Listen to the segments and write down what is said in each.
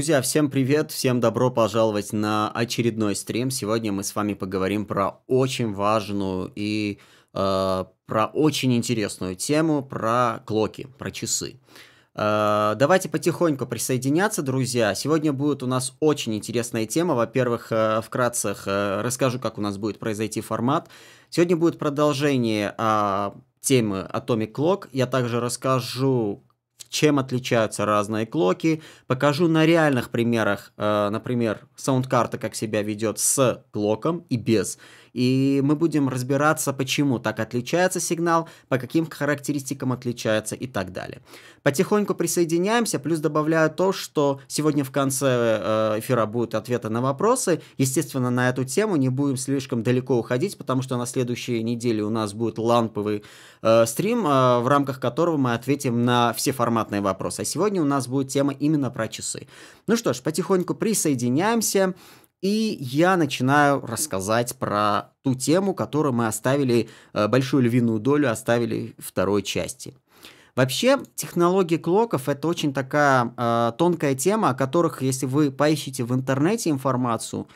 Друзья, всем привет, всем добро пожаловать на очередной стрим. Сегодня мы с вами поговорим про очень важную и э, про очень интересную тему, про клоки, про часы. Э, давайте потихоньку присоединяться, друзья. Сегодня будет у нас очень интересная тема. Во-первых, э, вкратце э, расскажу, как у нас будет произойти формат. Сегодня будет продолжение э, темы Atomic Clock. Я также расскажу, чем отличаются разные клоки. Покажу на реальных примерах, э, например, саундкарта, как себя ведет с клоком и без и мы будем разбираться, почему так отличается сигнал, по каким характеристикам отличается и так далее. Потихоньку присоединяемся, плюс добавляю то, что сегодня в конце э, эфира будут ответы на вопросы. Естественно, на эту тему не будем слишком далеко уходить, потому что на следующей неделе у нас будет ламповый э, стрим, э, в рамках которого мы ответим на все форматные вопросы. А сегодня у нас будет тема именно про часы. Ну что ж, потихоньку присоединяемся и я начинаю рассказать про ту тему, которую мы оставили, э, большую львиную долю оставили второй части. Вообще, технологии клоков это очень такая э, тонкая тема, о которых, если вы поищете в интернете информацию,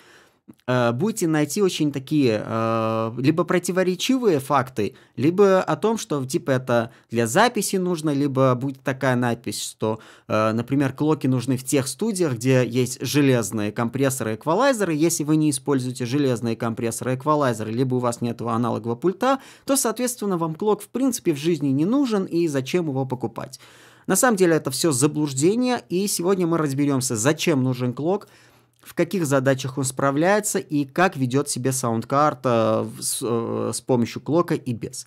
Э, будете найти очень такие э, либо противоречивые факты, либо о том, что типа это для записи нужно, либо будет такая надпись, что, э, например, клоки нужны в тех студиях, где есть железные компрессоры и эквалайзеры. Если вы не используете железные компрессоры и эквалайзеры, либо у вас нет аналогового пульта, то, соответственно, вам клок в принципе в жизни не нужен и зачем его покупать. На самом деле это все заблуждение, и сегодня мы разберемся, зачем нужен клок, в каких задачах он справляется и как ведет себя саундкарта э, с, э, с помощью клока и без.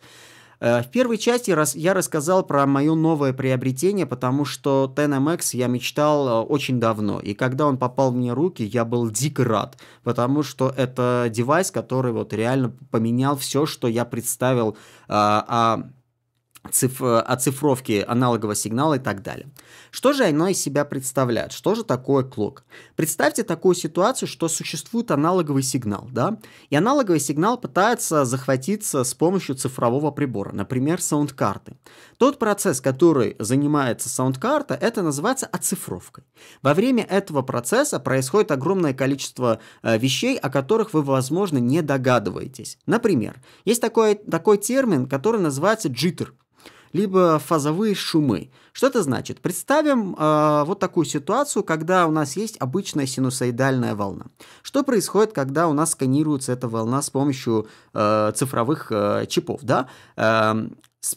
Э, в первой части я рассказал про мое новое приобретение, потому что TNMX я мечтал очень давно, и когда он попал мне руки, я был дико рад, потому что это девайс, который вот реально поменял все, что я представил а, а, циф... оцифровки аналогового сигнала и так далее. Что же оно из себя представляет? Что же такое клок? Представьте такую ситуацию, что существует аналоговый сигнал, да, и аналоговый сигнал пытается захватиться с помощью цифрового прибора, например, саундкарты. Тот процесс, который занимается саундкарта, это называется оцифровкой. Во время этого процесса происходит огромное количество э, вещей, о которых вы, возможно, не догадываетесь. Например, есть такой, такой термин, который называется джиттер либо фазовые шумы. Что это значит? Представим э, вот такую ситуацию, когда у нас есть обычная синусоидальная волна. Что происходит, когда у нас сканируется эта волна с помощью э, цифровых э, чипов? Да? Э,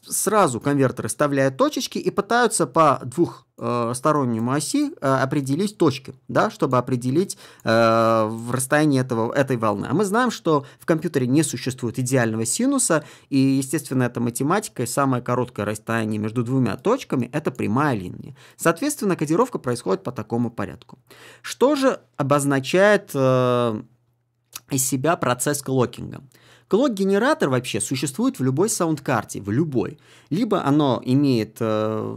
сразу конвертеры вставляют точечки и пытаются по двухстороннему оси э, определить точки, да, чтобы определить э, расстоянии этого, этой волны. А мы знаем, что в компьютере не существует идеального синуса, и, естественно, это математика, и самое короткое расстояние между двумя точками – это прямая линия. Соответственно, кодировка происходит по такому порядку. Что же обозначает э, из себя процесс клокинга? Клок-генератор вообще существует в любой саундкарте, в любой. Либо оно имеет э,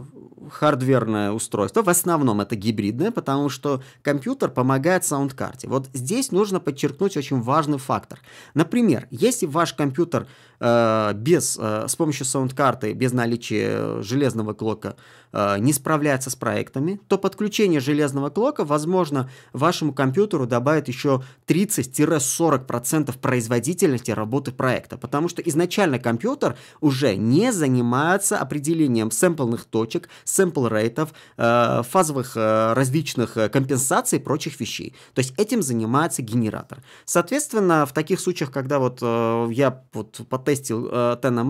хардверное устройство, в основном это гибридное, потому что компьютер помогает саундкарте. Вот здесь нужно подчеркнуть очень важный фактор. Например, если ваш компьютер Э, без, э, с помощью саундкарты, без наличия железного клока э, не справляется с проектами, то подключение железного клока, возможно, вашему компьютеру добавит еще 30-40% производительности работы проекта, потому что изначально компьютер уже не занимается определением сэмплных точек, сэмпл-рейтов, фазовых различных компенсаций и прочих вещей. То есть этим занимается генератор. Соответственно, в таких случаях, когда вот я вот протестил э, Tena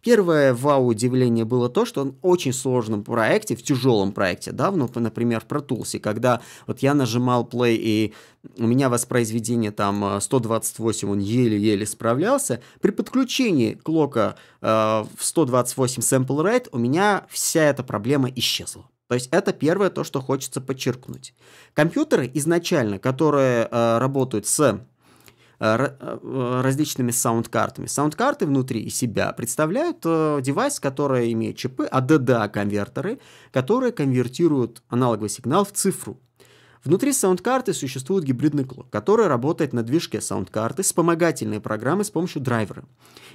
первое вау-удивление было то, что он в очень сложном проекте, в тяжелом проекте, да, ну, например, в Pro Tools, когда вот я нажимал play, и у меня воспроизведение там 128, э, он еле-еле справлялся, при подключении клока э, в 128 sample rate у меня вся эта проблема исчезла. То есть это первое то, что хочется подчеркнуть. Компьютеры изначально, которые э, работают с Э, э, различными саундкартами. Саундкарты внутри себя представляют э, девайс, который имеет чипы, ADDA-конвертеры, а которые конвертируют аналоговый сигнал в цифру. Внутри саундкарты существует гибридный клон, который работает на движке саундкарты, вспомогательные программы с помощью драйвера.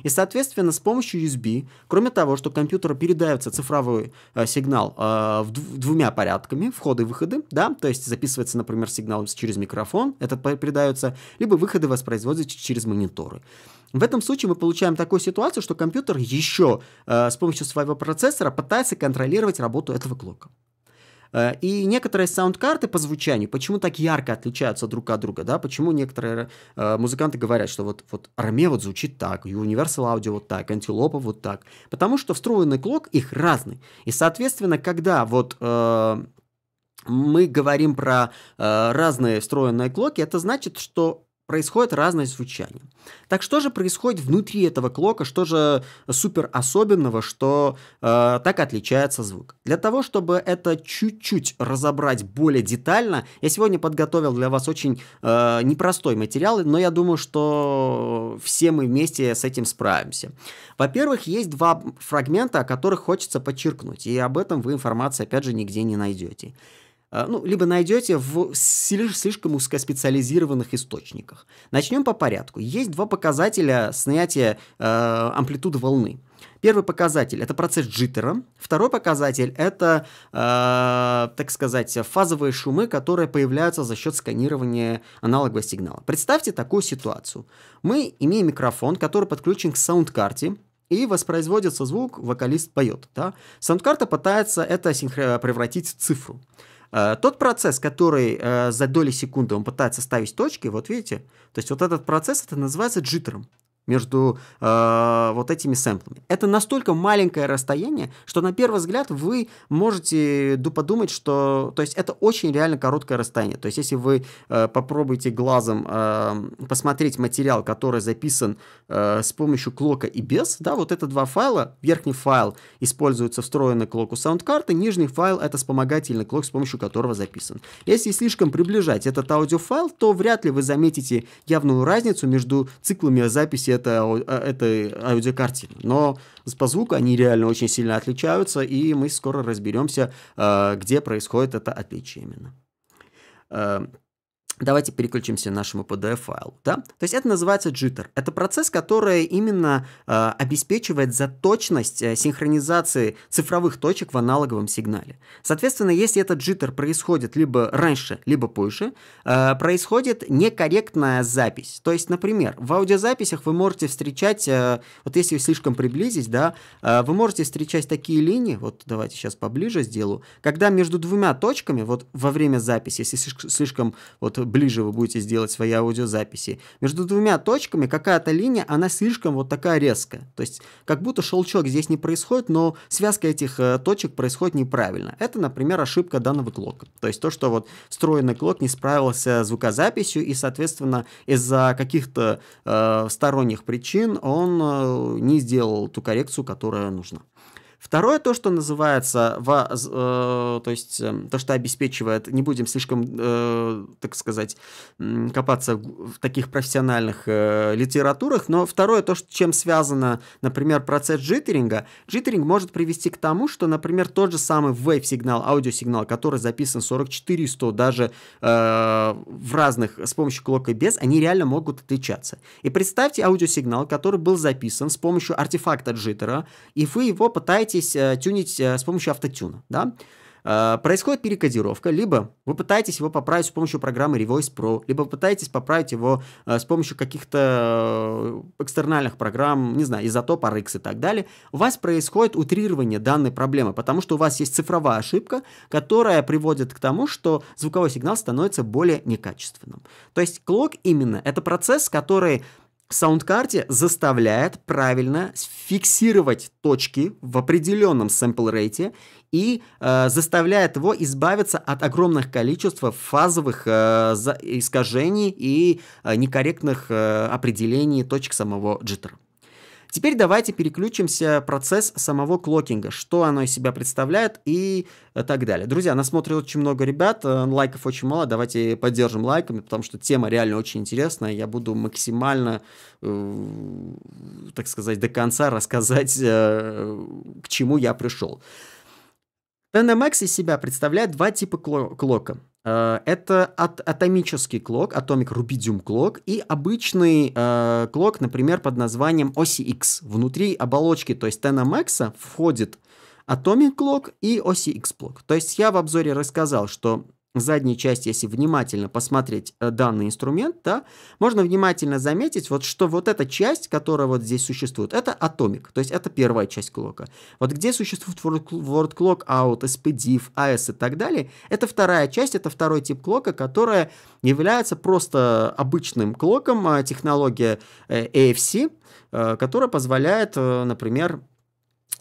И, соответственно, с помощью USB, кроме того, что компьютеру передается цифровой э, сигнал э, дв- двумя порядками, входы и выходы, да, то есть записывается, например, сигнал через микрофон, этот передается, либо выходы воспроизводятся через мониторы. В этом случае мы получаем такую ситуацию, что компьютер еще э, с помощью своего процессора пытается контролировать работу этого клока. Э, и некоторые саундкарты по звучанию, почему так ярко отличаются друг от друга, да, почему некоторые э, музыканты говорят, что вот, вот Роме вот звучит так, Universal Audio вот так, Антилопа вот так, потому что встроенный клок их разный. И, соответственно, когда вот э, мы говорим про э, разные встроенные клоки, это значит, что происходит разное звучание. Так что же происходит внутри этого клока, что же супер особенного, что э, так отличается звук? Для того, чтобы это чуть-чуть разобрать более детально, я сегодня подготовил для вас очень э, непростой материал, но я думаю, что все мы вместе с этим справимся. Во-первых, есть два фрагмента, о которых хочется подчеркнуть, и об этом вы информации опять же нигде не найдете. Э, ну, либо найдете в слишком узкоспециализированных источниках. Начнем по порядку. Есть два показателя снятия э, амплитуды волны. Первый показатель – это процесс джиттера. Второй показатель – это, э, так сказать, фазовые шумы, которые появляются за счет сканирования аналогового сигнала. Представьте такую ситуацию. Мы имеем микрофон, который подключен к саундкарте, и воспроизводится звук, вокалист поет. Да? Саундкарта пытается это превратить в цифру. Э, тот процесс, который э, за доли секунды он пытается ставить точки, вот видите, то есть вот этот процесс, это называется джиттером между э, вот этими сэмплами. Это настолько маленькое расстояние, что на первый взгляд вы можете подумать, что... То есть это очень реально короткое расстояние. То есть если вы э, попробуете глазом э, посмотреть материал, который записан э, с помощью клока и без, да, вот это два файла, верхний файл используется встроенный клоку у саундкарты, нижний файл это вспомогательный клок, с помощью которого записан. Если слишком приближать этот аудиофайл, то вряд ли вы заметите явную разницу между циклами записи части это, э, этой аудиокартины. Но по звуку они реально очень сильно отличаются, и мы скоро разберемся, э, где происходит это отличие именно. Э, Давайте переключимся к нашему PDF-файлу. Да? То есть это называется jitter. Это процесс, который именно э, обеспечивает за точность э, синхронизации цифровых точек в аналоговом сигнале. Соответственно, если этот jitter происходит либо раньше, либо позже, э, происходит некорректная запись. То есть, например, в аудиозаписях вы можете встречать, э, вот если слишком приблизить, да, э, вы можете встречать такие линии, вот давайте сейчас поближе сделаю, когда между двумя точками, вот во время записи, если слишком вот ближе вы будете сделать свои аудиозаписи. Между двумя точками какая-то линия, она слишком вот такая резкая. То есть как будто шелчок здесь не происходит, но связка этих э, точек происходит неправильно. Это, например, ошибка данного клока. То есть то, что вот встроенный клок не справился с звукозаписью и, соответственно, из-за каких-то э, сторонних причин он э, не сделал ту коррекцию, которая нужна. Второе, то, что называется, в, э, то есть эм, то, что обеспечивает, не будем слишком, э, так сказать, копаться в таких профессиональных э, литературах, но второе, то, что, чем связано, например, процесс джиттеринга, джиттеринг может привести к тому, что, например, тот же самый вейв-сигнал, аудиосигнал, который записан 4400 даже э, в разных, с помощью клока без, они реально могут отличаться. И представьте аудиосигнал, который был записан с помощью артефакта джиттера, и вы его пытаетесь пытаетесь э, тюнить э, с помощью автотюна, да, э, происходит перекодировка, либо вы пытаетесь его поправить с помощью программы Revoice Pro, либо вы пытаетесь поправить его с помощью каких-то экстернальных программ, не знаю, изотоп, RX и так далее, у вас происходит утрирование данной проблемы, потому что у вас есть цифровая ошибка, которая приводит к тому, что звуковой сигнал становится более некачественным. То есть клок именно это процесс, который в саундкарте заставляет правильно фиксировать точки в определенном сэмпл-рейте и э, заставляет его избавиться от огромных количества фазовых э, искажений и э, некорректных э, определений точек самого джиттера. Теперь давайте переключимся процесс самого клокинга, что оно из себя представляет и э, так далее. Друзья, нас смотрит очень много ребят, э, лайков очень мало, давайте поддержим лайками, потому что тема реально очень интересная, я буду максимально, э, так сказать, до конца рассказать, э, к чему я пришел. TNMX из себя представляет два типа кло клока. Э, это от, атомический клок, атомик рубидиум клок и обычный э, клок, например, под названием оси X. Внутри оболочки, то есть Теномекса, входит атомик клок и оси X клок. То есть я в обзоре рассказал, что задней части, если внимательно посмотреть э, данный инструмент, да, можно внимательно заметить, вот что вот эта часть, которая вот здесь существует, это атомик, то есть это первая часть клока. Вот где существует word clock out, SPDIF, AS и так далее, это вторая часть, это второй тип клока, которая является просто обычным клоком, а, технология э, AFC, э, которая позволяет, например,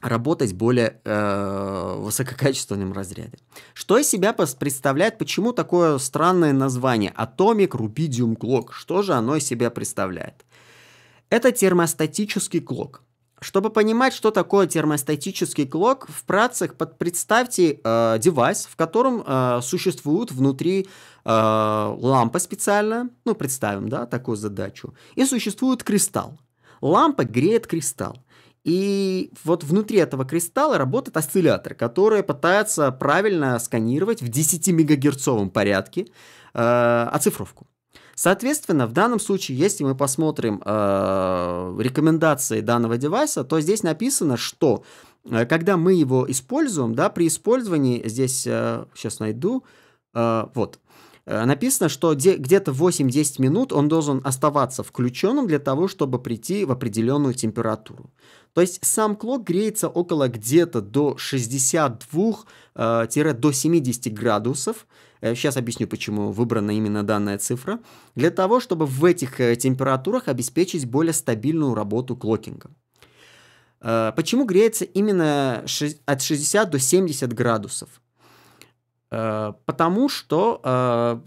работать более э, высококачественном разряде. Что из себя представляет, почему такое странное название Atomic Rubidium Clock? Что же оно из себя представляет? Это термостатический клок. Чтобы понимать, что такое термостатический клок, в працах под, представьте э, девайс, в котором э, существует внутри э, лампа специальная, ну, представим, да, такую задачу, и существует кристалл. Лампа греет кристалл. И вот внутри этого кристалла работает осциллятор, который пытается правильно сканировать в 10-мегагерцовом порядке э, оцифровку. Соответственно, в данном случае, если мы посмотрим э, рекомендации данного девайса, то здесь написано, что э, когда мы его используем, да, при использовании, здесь, э, сейчас найду, э, вот, э, написано, что де, где-то 8-10 минут он должен оставаться включенным для того, чтобы прийти в определенную температуру. То есть сам клок греется около где-то до 62-до э, 70 градусов. Сейчас э, объясню, почему выбрана именно данная цифра. Для того, чтобы в этих э, температурах обеспечить более стабильную работу клокинга. Почему греется именно от 60 до 70 градусов? Потому что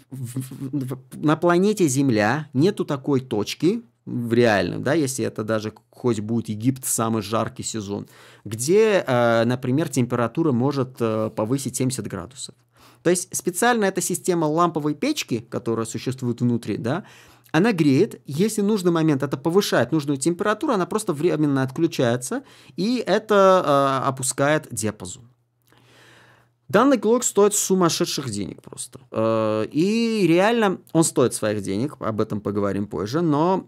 на планете Земля нету такой точки, в реальном, да, если это даже хоть будет Египт самый жаркий сезон, где, э, например, температура может э, повысить 70 градусов. То есть специально эта система ламповой печки, которая существует внутри, да, она греет, если нужный момент это повышает нужную температуру, она просто временно отключается, и это э, опускает диапазон. Данный глок стоит сумасшедших денег просто. Э, и реально он стоит своих денег, об этом поговорим позже, но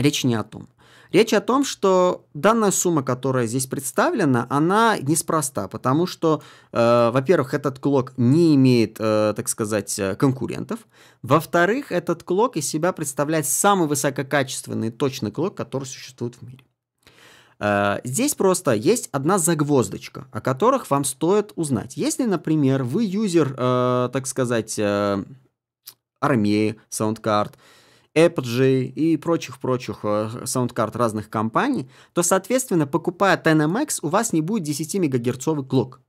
речь не о том. Речь о том, что данная сумма, которая здесь представлена, она неспроста, потому что, э, во-первых, этот клок не имеет, э, так сказать, э, конкурентов. Во-вторых, этот клок из себя представляет самый высококачественный точный клок, который существует в мире. Э, здесь просто есть одна загвоздочка, о которых вам стоит узнать. Если, например, вы юзер, э, так сказать, э, армии SoundCard, Apogee и прочих-прочих э, саундкарт разных компаний, то, соответственно, покупая 10MX, у вас не будет 10 мегагерцовый клок.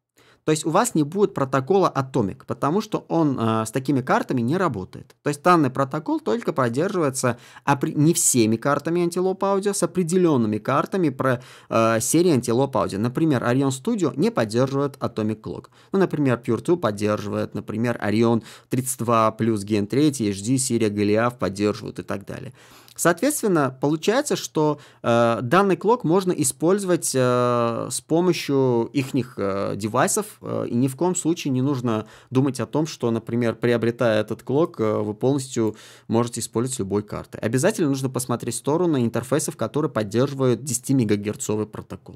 То есть у вас не будет протокола Atomic, потому что он э, с такими картами не работает. То есть данный протокол только поддерживается опри- не всеми картами Antelope Audio, с определенными картами про э, серии Antelope Audio. Например, Orion Studio не поддерживает Atomic Clock. Ну, например, Pure2 поддерживает, например, Orion 32 плюс Gen 3, HD, серия Goliath поддерживают и так далее. Соответственно, получается, что э, данный клок можно использовать э, с помощью их э, девайсов, э, и ни в коем случае не нужно думать о том, что, например, приобретая этот клок, э, вы полностью можете использовать любой карты. Обязательно нужно посмотреть сторону интерфейсов, которые поддерживают 10 мегагерцовый протокол.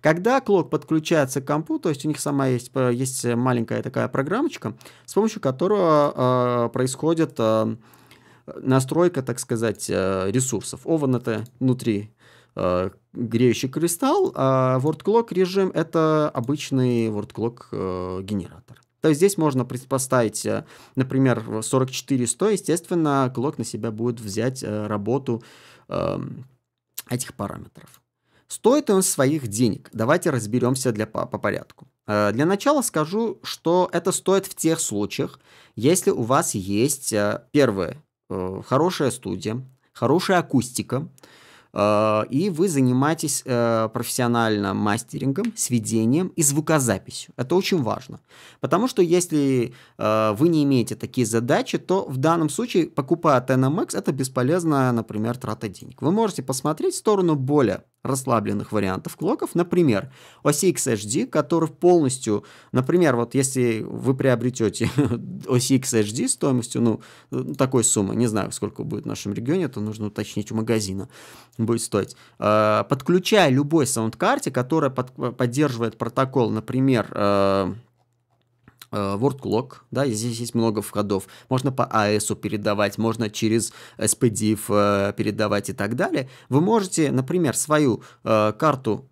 Когда клок подключается к компу, то есть у них сама есть, э, есть маленькая такая программочка, с помощью которого э, происходит э, настройка, так сказать, э, ресурсов. Oven это внутри э, греющий кристалл, а WordClock режим это обычный WordClock э, генератор. То есть здесь можно поставить, например, 44100, естественно, клок на себя будет взять работу эм, этих параметров. Стоит он своих денег? Давайте разберемся для, по, по порядку. Для начала скажу, что это стоит в тех случаях, если у вас есть, первое, Э, хорошая студия, хорошая акустика, э, и вы занимаетесь э, профессионально мастерингом, сведением и звукозаписью. Это очень важно. Потому что если вы не имеете такие задачи, то в данном случае, покупая TNMX, это бесполезная, например, трата денег. Вы можете посмотреть в сторону более расслабленных вариантов клоков, например, оси XHD, который полностью, например, вот если вы приобретете оси XHD стоимостью, ну, такой суммы, не знаю, сколько будет в нашем регионе, это нужно уточнить у магазина, будет стоить, а, подключая любой саундкарте, которая под, поддерживает протокол, например, э, Э, word Clock, да, здесь есть много входов. Можно по AS передавать, можно через SPDIF э, передавать и так далее. Вы можете, например, свою э, карту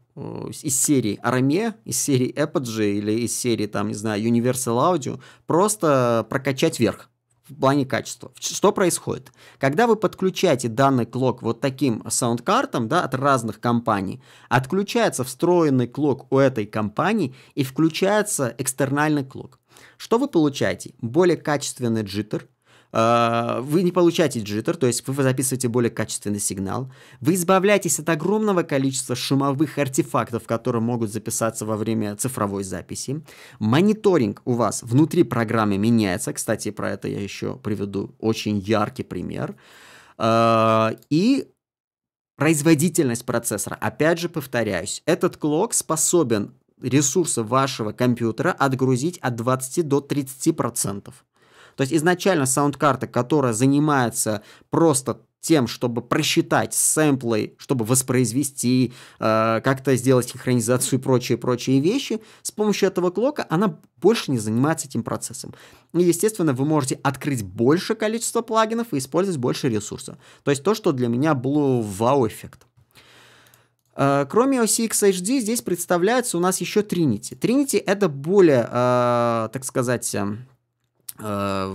из серии Aramie, из серии Apogee или из серии, там, не знаю, Universal Audio, просто прокачать вверх в плане качества. Что происходит? Когда вы подключаете данный клок вот таким саундкартом, да, от разных компаний, отключается встроенный клок у этой компании и включается экстернальный клок. Что вы получаете? Более качественный джиттер, а, вы не получаете джиттер, то есть вы записываете более качественный сигнал, вы избавляетесь от огромного количества шумовых артефактов, которые могут записаться во время цифровой записи, мониторинг у вас внутри программы меняется, кстати, про это я еще приведу очень яркий пример, а, и производительность процессора. Опять же повторяюсь, этот клок способен ресурса вашего компьютера отгрузить от 20 до 30 процентов. То есть изначально саундкарта, которая занимается просто тем, чтобы просчитать сэмплы, чтобы воспроизвести, э, как-то сделать синхронизацию и прочие-прочие вещи, с помощью этого клока она больше не занимается этим процессом. И, естественно, вы можете открыть больше количество плагинов и использовать больше ресурсов. То есть то, что для меня было вау-эффект. Э, кроме оси XHD здесь представляется у нас еще Trinity. Trinity это более, э, так сказать, эм, э,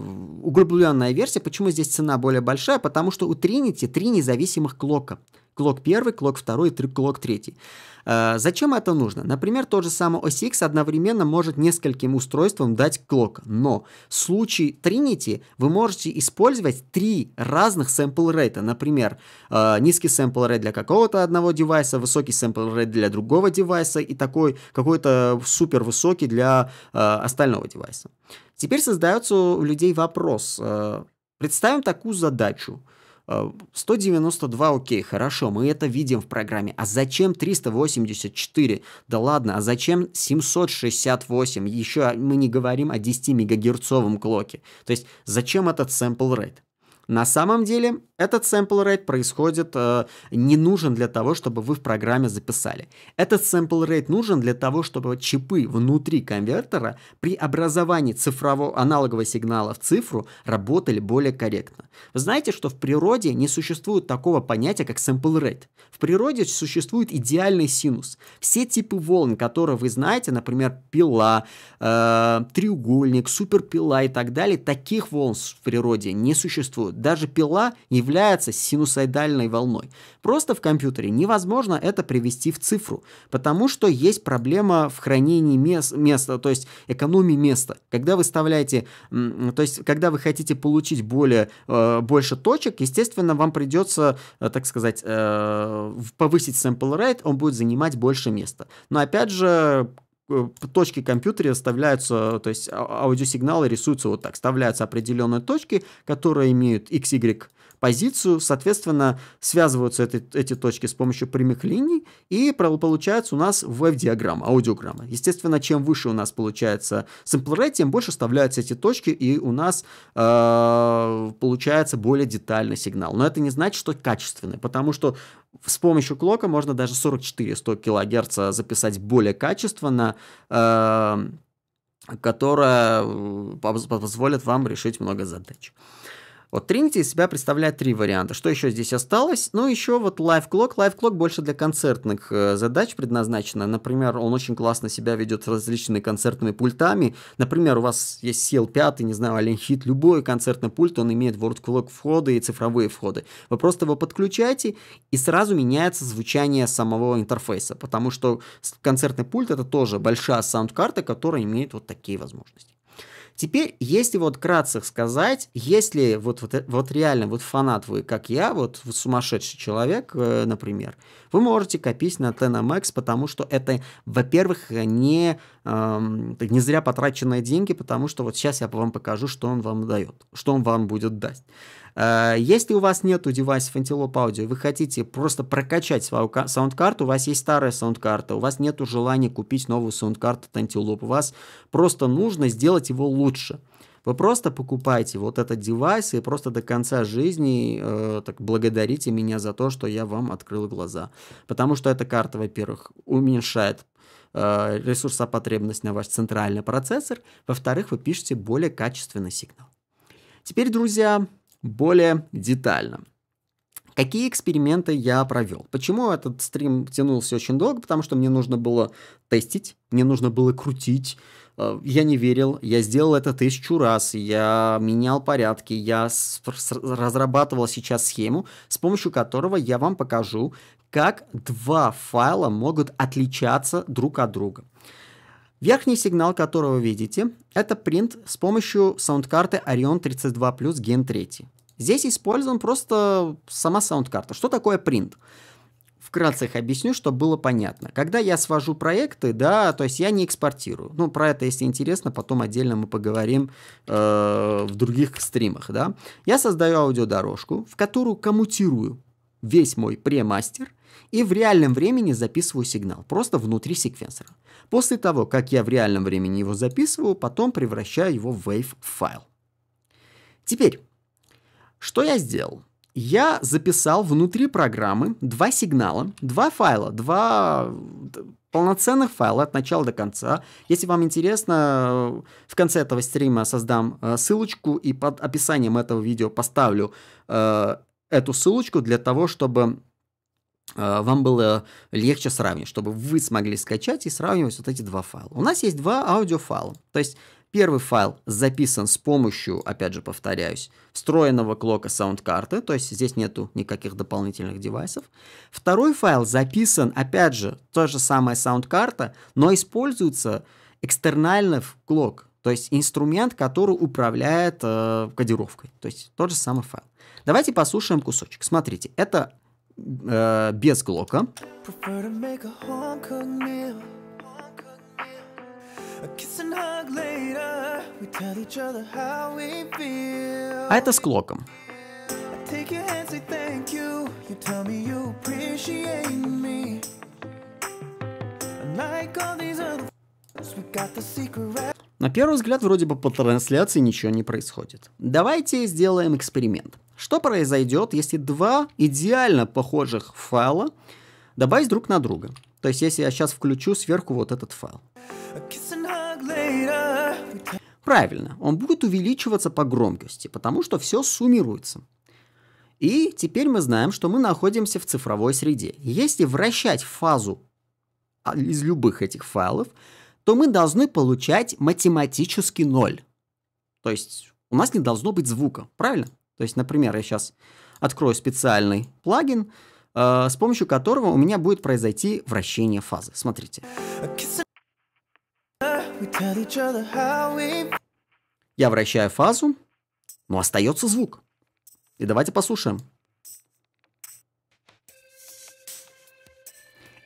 углубленная версия. Почему здесь цена более большая? Потому что у Trinity три независимых клока – клок первый, клок второй, и клок третий. Э, зачем это нужно? Например, тот же самый OS одновременно может нескольким устройствам дать клок, но в случае Trinity вы можете использовать три разных sample рейта. Например, э, низкий sample rate для какого-то одного девайса, высокий sample rate для другого девайса и такой какой-то супер высокий для э, остального девайса. Теперь создается у людей вопрос. Представим такую задачу. 192, э, окей, хорошо, мы это видим в программе. А зачем 384? Да ладно, а зачем 768? Еще мы не говорим о 10 мегагерцовом клоке. То есть зачем этот sample rate? На самом деле этот sample rate происходит, э, не нужен для того, чтобы вы в программе записали. Этот sample rate нужен для того, чтобы чипы внутри конвертера при образовании цифрового аналогового сигнала в цифру работали более корректно. Вы знаете, что в природе не существует такого понятия, как sample rate. В природе существует идеальный синус. Все типы волн, которые вы знаете, например, пила, э, треугольник, суперпила и так далее, таких волн в природе не существует даже пила является синусоидальной волной. Просто в компьютере невозможно это привести в цифру, потому что есть проблема в хранении мес места, то есть экономии места. Когда вы вставляете, то есть когда вы хотите получить более, э, больше точек, естественно, вам придется, э, так сказать, э, повысить sample rate, он будет занимать больше места. Но опять же, Э, точки компьютере вставляются, то есть а, аудиосигналы рисуются вот так, вставляются определенные точки, которые имеют x, y позицию, соответственно, связываются эти, эти точки с помощью прямых линий, и получается у нас веб-диаграмма, аудиограмма. Естественно, чем выше у нас получается sample rate, тем больше вставляются эти точки, и у нас э, получается более детальный сигнал. Но это не значит, что качественный, потому что с помощью клока можно даже 44-100 кГц записать более качественно, э, которая э, позволит вам решить много задач. Вот Trinity из себя представляет три варианта. Что еще здесь осталось? Ну, еще вот Live Clock. Live Clock больше для концертных э, задач предназначено. Например, он очень классно себя ведет с различными концертными пультами. Например, у вас есть CL5, не знаю, Alien Hit, любой концертный пульт, он имеет World Clock входы и цифровые входы. Вы просто его подключаете, и сразу меняется звучание самого интерфейса, потому что концертный пульт это тоже большая саундкарта, которая имеет вот такие возможности. Теперь, если вот кратце сказать, если вот, вот, э, вот реально вот фанат вы, как я, вот, вот сумасшедший человек, э, например, вы можете копить на TNMX, потому что это, во-первых, не, эм, не зря потраченные деньги, потому что вот сейчас я вам покажу, что он вам дает, что он вам будет дать. Э, если у вас нету девайсов Antelope Audio, вы хотите просто прокачать свою саундкарту, у вас есть старая саундкарта, у вас нету желания купить новую саундкарту от Antelope, у вас просто нужно сделать его лучше. Вы просто покупайте вот этот девайс и просто до конца жизни э, так благодарите меня за то, что я вам открыл глаза. Потому что эта карта, во-первых, уменьшает э, ресурсопотребность на ваш центральный процессор, во-вторых, вы пишете более качественный сигнал. Теперь, друзья, более детально. Какие эксперименты я провел? Почему этот стрим тянулся очень долго? Потому что мне нужно было тестить, мне нужно было крутить, Э, я не верил, я сделал это тысячу раз, я менял порядки, я разрабатывал сейчас схему, с помощью которого я вам покажу, как два файла могут отличаться друг от друга. Верхний сигнал, который вы видите, это принт с помощью саундкарты Orion 32 Plus Gen 3. Здесь использован просто сама саундкарта. Что такое принт? Принт вкратце их объясню, чтобы было понятно. Когда я свожу проекты, да, то есть я не экспортирую. Ну, про это, если интересно, потом отдельно мы поговорим э, в других стримах, да. Я создаю аудиодорожку, в которую коммутирую весь мой премастер и в реальном времени записываю сигнал, просто внутри секвенсора. После того, как я в реальном времени его записываю, потом превращаю его в WAV файл. Теперь, что я сделал? я записал внутри программы два сигнала, два файла, два э, полноценных файла от начала до конца. Если вам интересно, э, в конце этого стрима создам э, ссылочку и под описанием этого видео поставлю эту ссылочку для того, чтобы вам было легче сравнивать, чтобы вы смогли скачать и сравнивать вот эти два файла. У нас есть два аудиофайла. То есть Первый файл записан с помощью, опять же повторяюсь, встроенного клока саундкарты, то есть здесь нету никаких дополнительных девайсов. Второй файл записан, опять же, та же самая саундкарта, но используется экстернально в клок, то есть инструмент, который управляет э, кодировкой, то есть тот же самый файл. Давайте послушаем кусочек. Смотрите, это э, без клока. А это с Клоком. На первый взгляд, вроде бы по трансляции ничего не происходит. Давайте сделаем эксперимент. Что произойдет, если два идеально похожих файла добавить друг на друга? То есть, если я сейчас включу сверху вот этот файл. Правильно, он будет увеличиваться по громкости, потому что все суммируется. И теперь мы знаем, что мы находимся в цифровой среде. Если вращать фазу а, из любых этих файлов, то мы должны получать математически ноль. То есть у нас не должно быть звука, правильно? То есть, например, я сейчас открою специальный плагин, Э, с помощью которого у меня будет произойти вращение фазы. Смотрите. Я вращаю фазу, но остается звук. И давайте послушаем.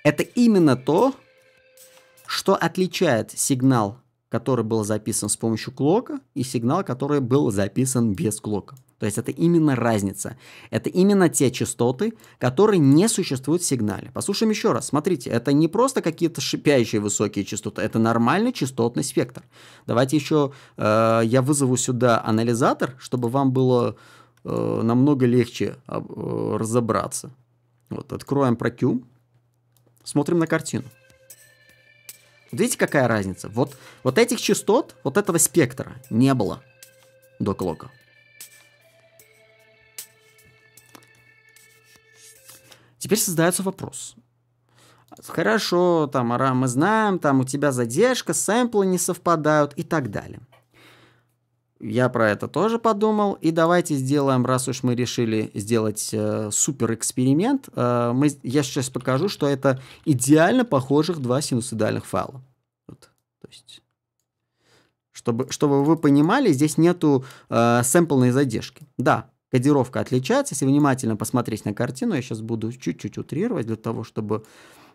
Это именно то, что отличает сигнал, который был записан с помощью клока, и сигнал, который был записан без клока. То есть это именно разница. Это именно те частоты, которые не существуют в сигнале. Послушаем еще раз. Смотрите, это не просто какие-то шипящие высокие частоты, это нормальный частотный спектр. Давайте еще э, я вызову сюда анализатор, чтобы вам было э, намного легче э, разобраться. Вот, откроем ProQ, смотрим на картину. видите, какая разница? Вот, вот этих частот, вот этого спектра не было до клока. Теперь создается вопрос. Хорошо, там, Ара, мы знаем, там у тебя задержка, сэмплы не совпадают и так далее. Я про это тоже подумал, и давайте сделаем, раз уж мы решили сделать э, супер эксперимент, э, мы, я сейчас покажу, что это идеально похожих два синусоидальных файла. Вот, то есть, чтобы, чтобы вы понимали, здесь нету э, сэмплной задержки. Да, кодировка отличается. Если внимательно посмотреть на картину, я сейчас буду чуть-чуть утрировать для того, чтобы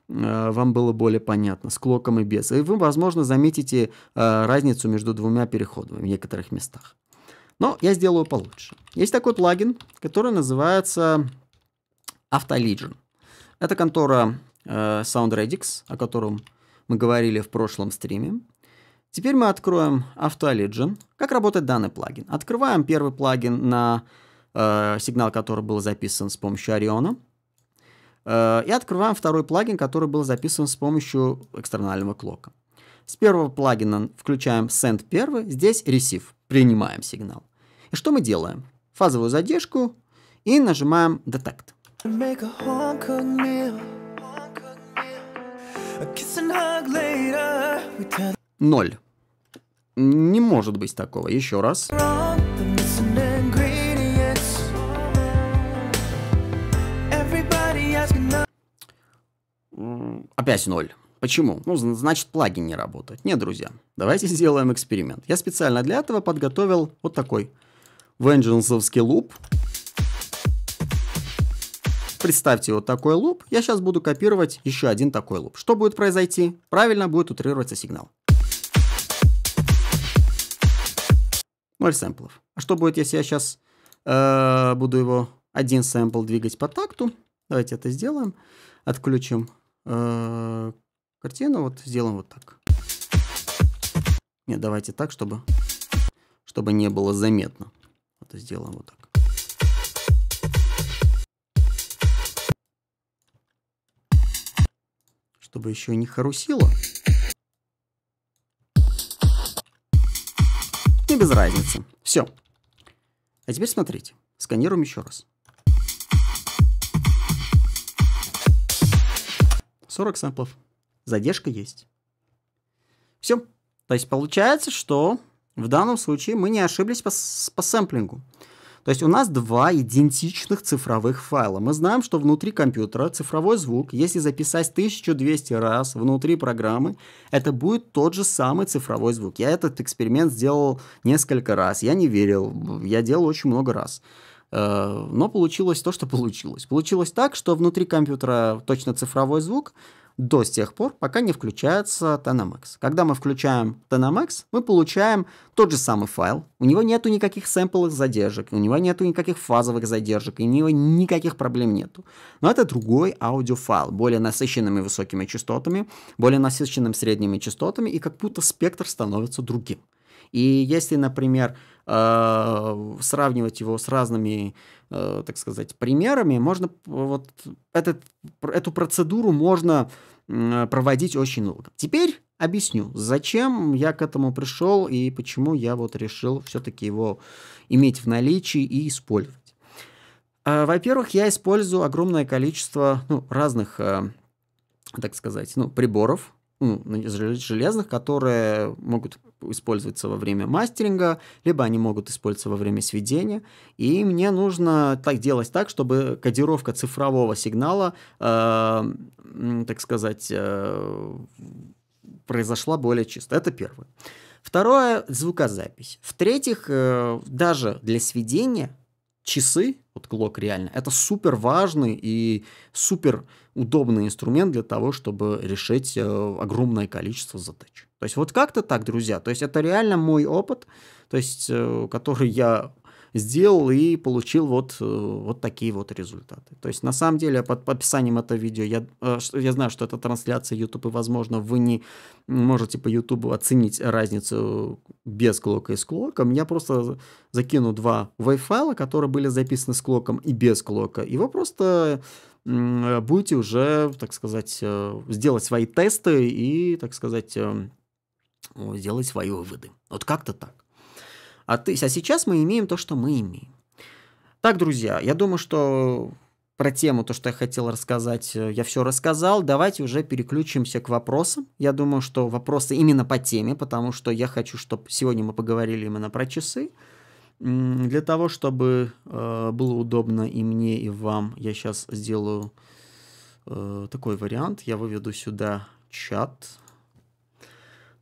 э, вам было более понятно, с клоком и без. И вы, возможно, заметите э, разницу между двумя переходами в некоторых местах. Но я сделаю получше. Есть такой плагин, который называется Автолиджин. Это контора э, SoundRedix, о котором мы говорили в прошлом стриме. Теперь мы откроем Автолиджин. Как работает данный плагин? Открываем первый плагин на Э, сигнал, который был записан с помощью Ориона. Э, и открываем второй плагин, который был записан с помощью экстернального клока. С первого плагина включаем send первый, здесь receive, принимаем сигнал. И что мы делаем? Фазовую задержку и нажимаем detect. Ноль. Не может быть такого. Еще раз. Опять ноль. Почему? Ну, значит, плагин не работает. Нет, друзья, давайте сделаем эксперимент. Я специально для этого подготовил вот такой венджинсовский луп. Представьте вот такой луп. Я сейчас буду копировать еще один такой луп. Что будет произойти? Правильно, будет утрироваться сигнал. Ноль сэмплов. А что будет, если я сейчас э, буду его один сэмпл двигать по такту? Давайте это сделаем. Отключим Э, картину вот сделаем вот так. Нет, давайте так, чтобы, чтобы не было заметно. Вот сделаем вот так. Чтобы еще не харусило. И без разницы. Все. А теперь смотрите. Сканируем еще раз. 40 сэмплов. Задержка есть. Все. То есть получается, что в данном случае мы не ошиблись по, по сэмплингу. То есть у нас два идентичных цифровых файла. Мы знаем, что внутри компьютера цифровой звук, если записать 1200 раз внутри программы, это будет тот же самый цифровой звук. Я этот эксперимент сделал несколько раз. Я не верил. Я делал очень много раз. Э, но получилось то, что получилось. Получилось так, что внутри компьютера точно цифровой звук до тех пор, пока не включается Tanamex. Когда мы включаем Tanamex, мы получаем тот же самый файл. У него нету никаких сэмплых задержек, у него нету никаких фазовых задержек, и у него никаких проблем нету. Но это другой аудиофайл, более насыщенными высокими частотами, более насыщенным средними частотами, и как будто спектр становится другим. И если, например, Э, сравнивать его с разными, э, так сказать, примерами, можно вот этот, эту процедуру можно проводить очень долго. Теперь объясню, зачем я к этому пришел и почему я вот решил все-таки его иметь в наличии и использовать. Э, во-первых, я использую огромное количество ну, разных, так сказать, ну, приборов, ну, железных, которые могут использоваться во время мастеринга, либо они могут использоваться во время сведения. И мне нужно так делать так, чтобы кодировка цифрового сигнала, э, так сказать, э, произошла более чисто. Это первое. Второе – звукозапись. В-третьих, э, даже для сведения часы, вот Glock реально, это супер важный и супер удобный инструмент для того, чтобы решить э, огромное количество задач. То есть вот как-то так, друзья. То есть это реально мой опыт, то есть э, который я сделал и получил вот, э, вот такие вот результаты. То есть, на самом деле, под описанием этого видео, я, э, я знаю, что это трансляция YouTube, и, возможно, вы не можете по YouTube оценить разницу без клока и с клоком. Я просто закину два WAV-файла, которые были записаны с клоком и без клока, и вы просто будете уже, так сказать, э, сделать свои тесты и, так сказать, сделать свои выводы. Вот как-то так. А, ты, а сейчас мы имеем то, что мы имеем. Так, друзья, я думаю, что про тему, то, что я хотел рассказать, э, я все рассказал. Давайте уже переключимся к вопросам. Я думаю, что вопросы именно по теме, потому что я хочу, чтобы сегодня мы поговорили именно про часы. Для того, чтобы э, было удобно и мне, и вам, я сейчас сделаю э, такой вариант. Я выведу сюда чат.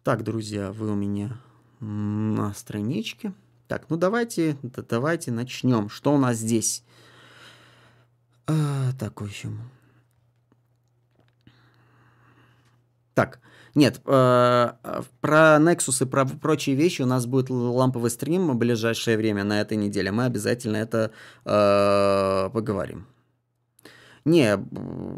Так, друзья, вы у меня на страничке. Так, ну давайте, да, давайте начнем. Что у нас здесь? А, так, в общем. Так, нет, э, про Nexus и про прочие вещи у нас будет ламповый стрим в ближайшее время, на этой неделе. Мы обязательно это э, поговорим не,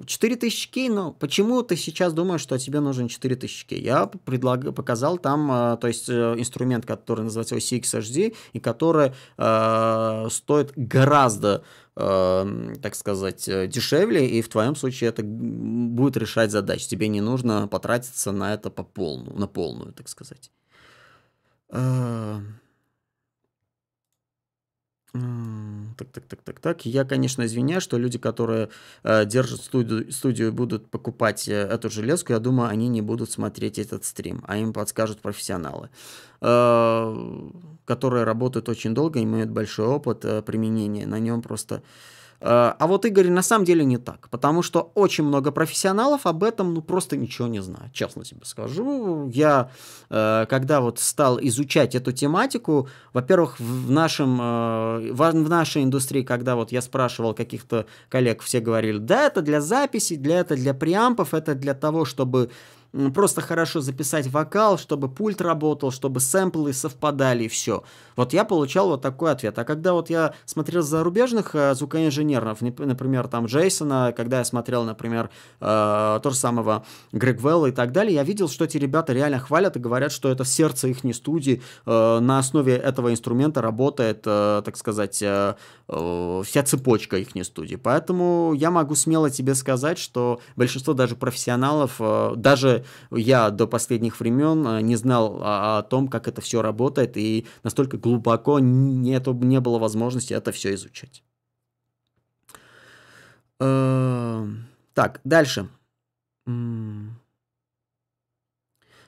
4000 кей, но почему ты сейчас думаешь, что тебе нужен 4000 кей? Я предлаг... показал там, а, то есть э, инструмент, который называется OCXHD, и который э, стоит гораздо Э, так сказать, э, дешевле, и в твоем случае это будет решать задачи. Тебе не нужно потратиться на это по полную, на полную, так сказать. Э, так, так, так, так, так. Я, конечно, извиняюсь, что люди, которые э, держат студию, студию и будут покупать э, эту железку, я думаю, они не будут смотреть этот стрим, а им подскажут профессионалы, э, которые работают очень долго, и имеют большой опыт э, применения. На нем просто Э, а вот, Игорь, на самом деле не так, потому что очень много профессионалов об этом ну, просто ничего не знают, честно тебе скажу. Я, э, когда вот стал изучать эту тематику, во-первых, в, нашем, э, в нашей индустрии, когда вот я спрашивал каких-то коллег, все говорили, да, это для записи, для это для преампов, это для того, чтобы просто хорошо записать вокал, чтобы пульт работал, чтобы сэмплы совпадали и все. Вот я получал вот такой ответ. А когда вот я смотрел зарубежных э, звукоинженеров, например, там Джейсона, когда я смотрел, например, э, того же самого Грегвелла и так далее, я видел, что эти ребята реально хвалят и говорят, что это сердце их не студии, э, на основе этого инструмента работает, э, так сказать, э, э, вся цепочка их не студии. Поэтому я могу смело тебе сказать, что большинство даже профессионалов, э, даже я до последних времен э, не знал о том, как это все работает, и настолько глубоко нету, не было возможности это все изучать. Эм, так, дальше.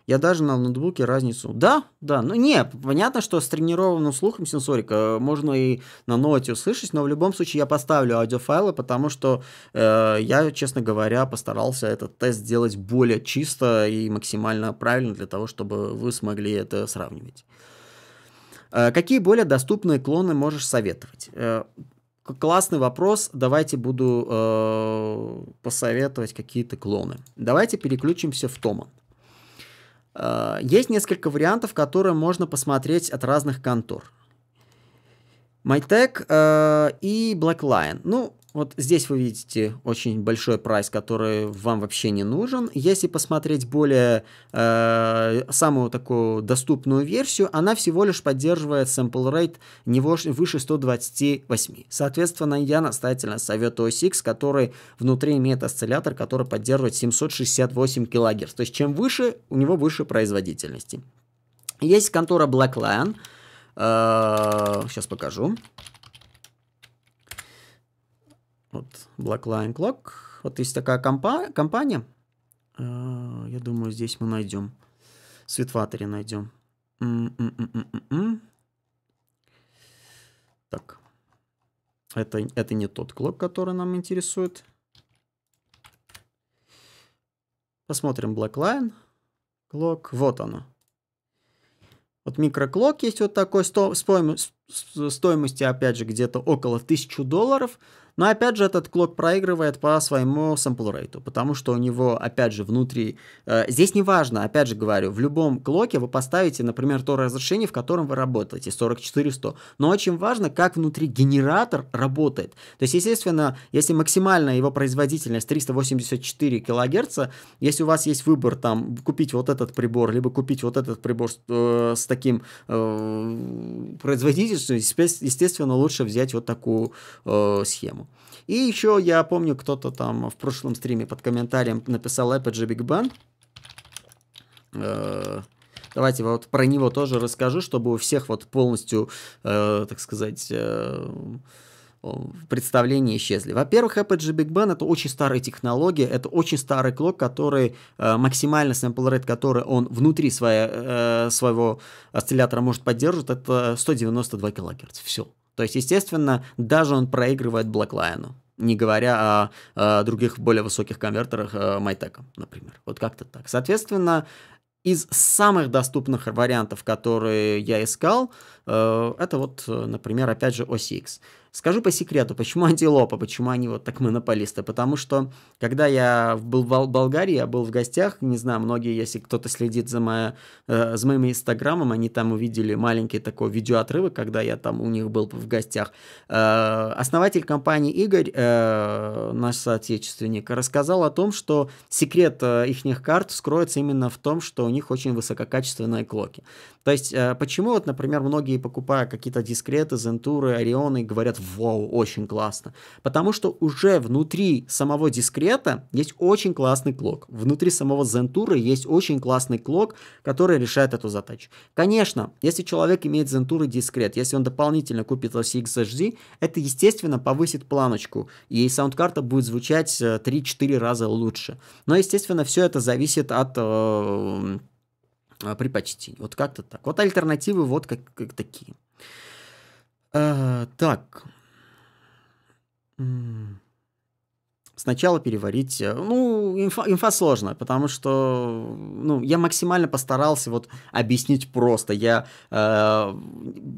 Я даже на ноутбуке разницу. Да, да, ну не, понятно, что с тренированным слухом сенсорика э, можно и на ноуте услышать, но в любом случае я поставлю аудиофайлы, потому что э, я, честно говоря, постарался этот тест сделать более чисто и максимально правильно для того, чтобы вы смогли это сравнивать. Э, какие более доступные клоны можешь советовать? Э, классный вопрос. Давайте буду э, посоветовать какие-то клоны. Давайте переключимся в Тома. Э, есть несколько вариантов, которые можно посмотреть от разных контор. MyTech э, и BlackLine. Ну, вот здесь вы видите очень большой прайс, который вам вообще не нужен. Если посмотреть более э, самую такую доступную версию, она всего лишь поддерживает sample rate не выше 128. Соответственно, я настоятельно советую OSX, который внутри имеет осциллятор, который поддерживает 768 кГц. То есть чем выше, у него выше производительности. Есть контора Blackline. Э, сейчас покажу. Вот Blackline Clock. Вот есть такая компа- компания. Э, я думаю, здесь мы найдем. В Светватере найдем. М-м-м-м-м-м. Так. Это, это не тот клок, который нам интересует. Посмотрим Blackline. Клок. Вот оно. Вот микроклок есть вот такой с, стоимости, опять же, где-то около 1000 долларов. Но, опять же, этот клок проигрывает по своему сэмпл-рейту, потому что у него, опять же, внутри... Э, здесь важно, опять же говорю, в любом клоке вы поставите, например, то разрешение, в котором вы работаете, 44100. Но очень важно, как внутри генератор работает. То есть, естественно, если максимальная его производительность 384 килогерца, если у вас есть выбор там купить вот этот прибор, либо купить вот этот прибор э, с таким э, производительностью, естественно, лучше взять вот такую э, схему. И еще я помню, кто-то там в прошлом стриме под комментарием написал Apogee Big Bang. Э, давайте вот про него тоже расскажу, чтобы у всех вот полностью, э, так сказать... Э, представления исчезли. Во-первых, Apogee Big Ben это очень старая технология, это очень старый клок, который э, максимально sample rate, который он внутри своя, э, своего осциллятора может поддерживать, это 192 кГц. Все. То есть, естественно, даже он проигрывает Black Blackline, не говоря о, о других более высоких конвертерах MyTech, э, например. Вот как-то так. Соответственно, из самых доступных вариантов, которые я искал, это вот, например, опять же OCX. Скажу по секрету, почему антилопа, почему они вот так монополисты. Потому что, когда я был в Болгарии, я был в гостях, не знаю, многие, если кто-то следит за, мое, э, за моим инстаграмом, они там увидели маленький такой видеоотрывок, когда я там у них был в гостях. Э, основатель компании Игорь, э, наш соотечественник, рассказал о том, что секрет э, их карт скроется именно в том, что у них очень высококачественные клоки. То есть, э, почему вот, например, многие, покупая какие-то дискреты, зентуры, орионы, говорят, вау, очень классно. Потому что уже внутри самого дискрета есть очень классный клок. Внутри самого Зентура есть очень классный клок, который решает эту задачу. Конечно, если человек имеет Зентур и дискрет, если он дополнительно купит LCXHD, это, естественно, повысит планочку, и саундкарта будет звучать 3-4 э, раза лучше. Но, естественно, все это зависит от э, э, предпочтений. Вот как-то так. Вот альтернативы вот как, как такие. Э, так, сначала переварить. Э, ну, инфа, инфа сложная, потому что ну, я максимально постарался вот объяснить просто. Я э,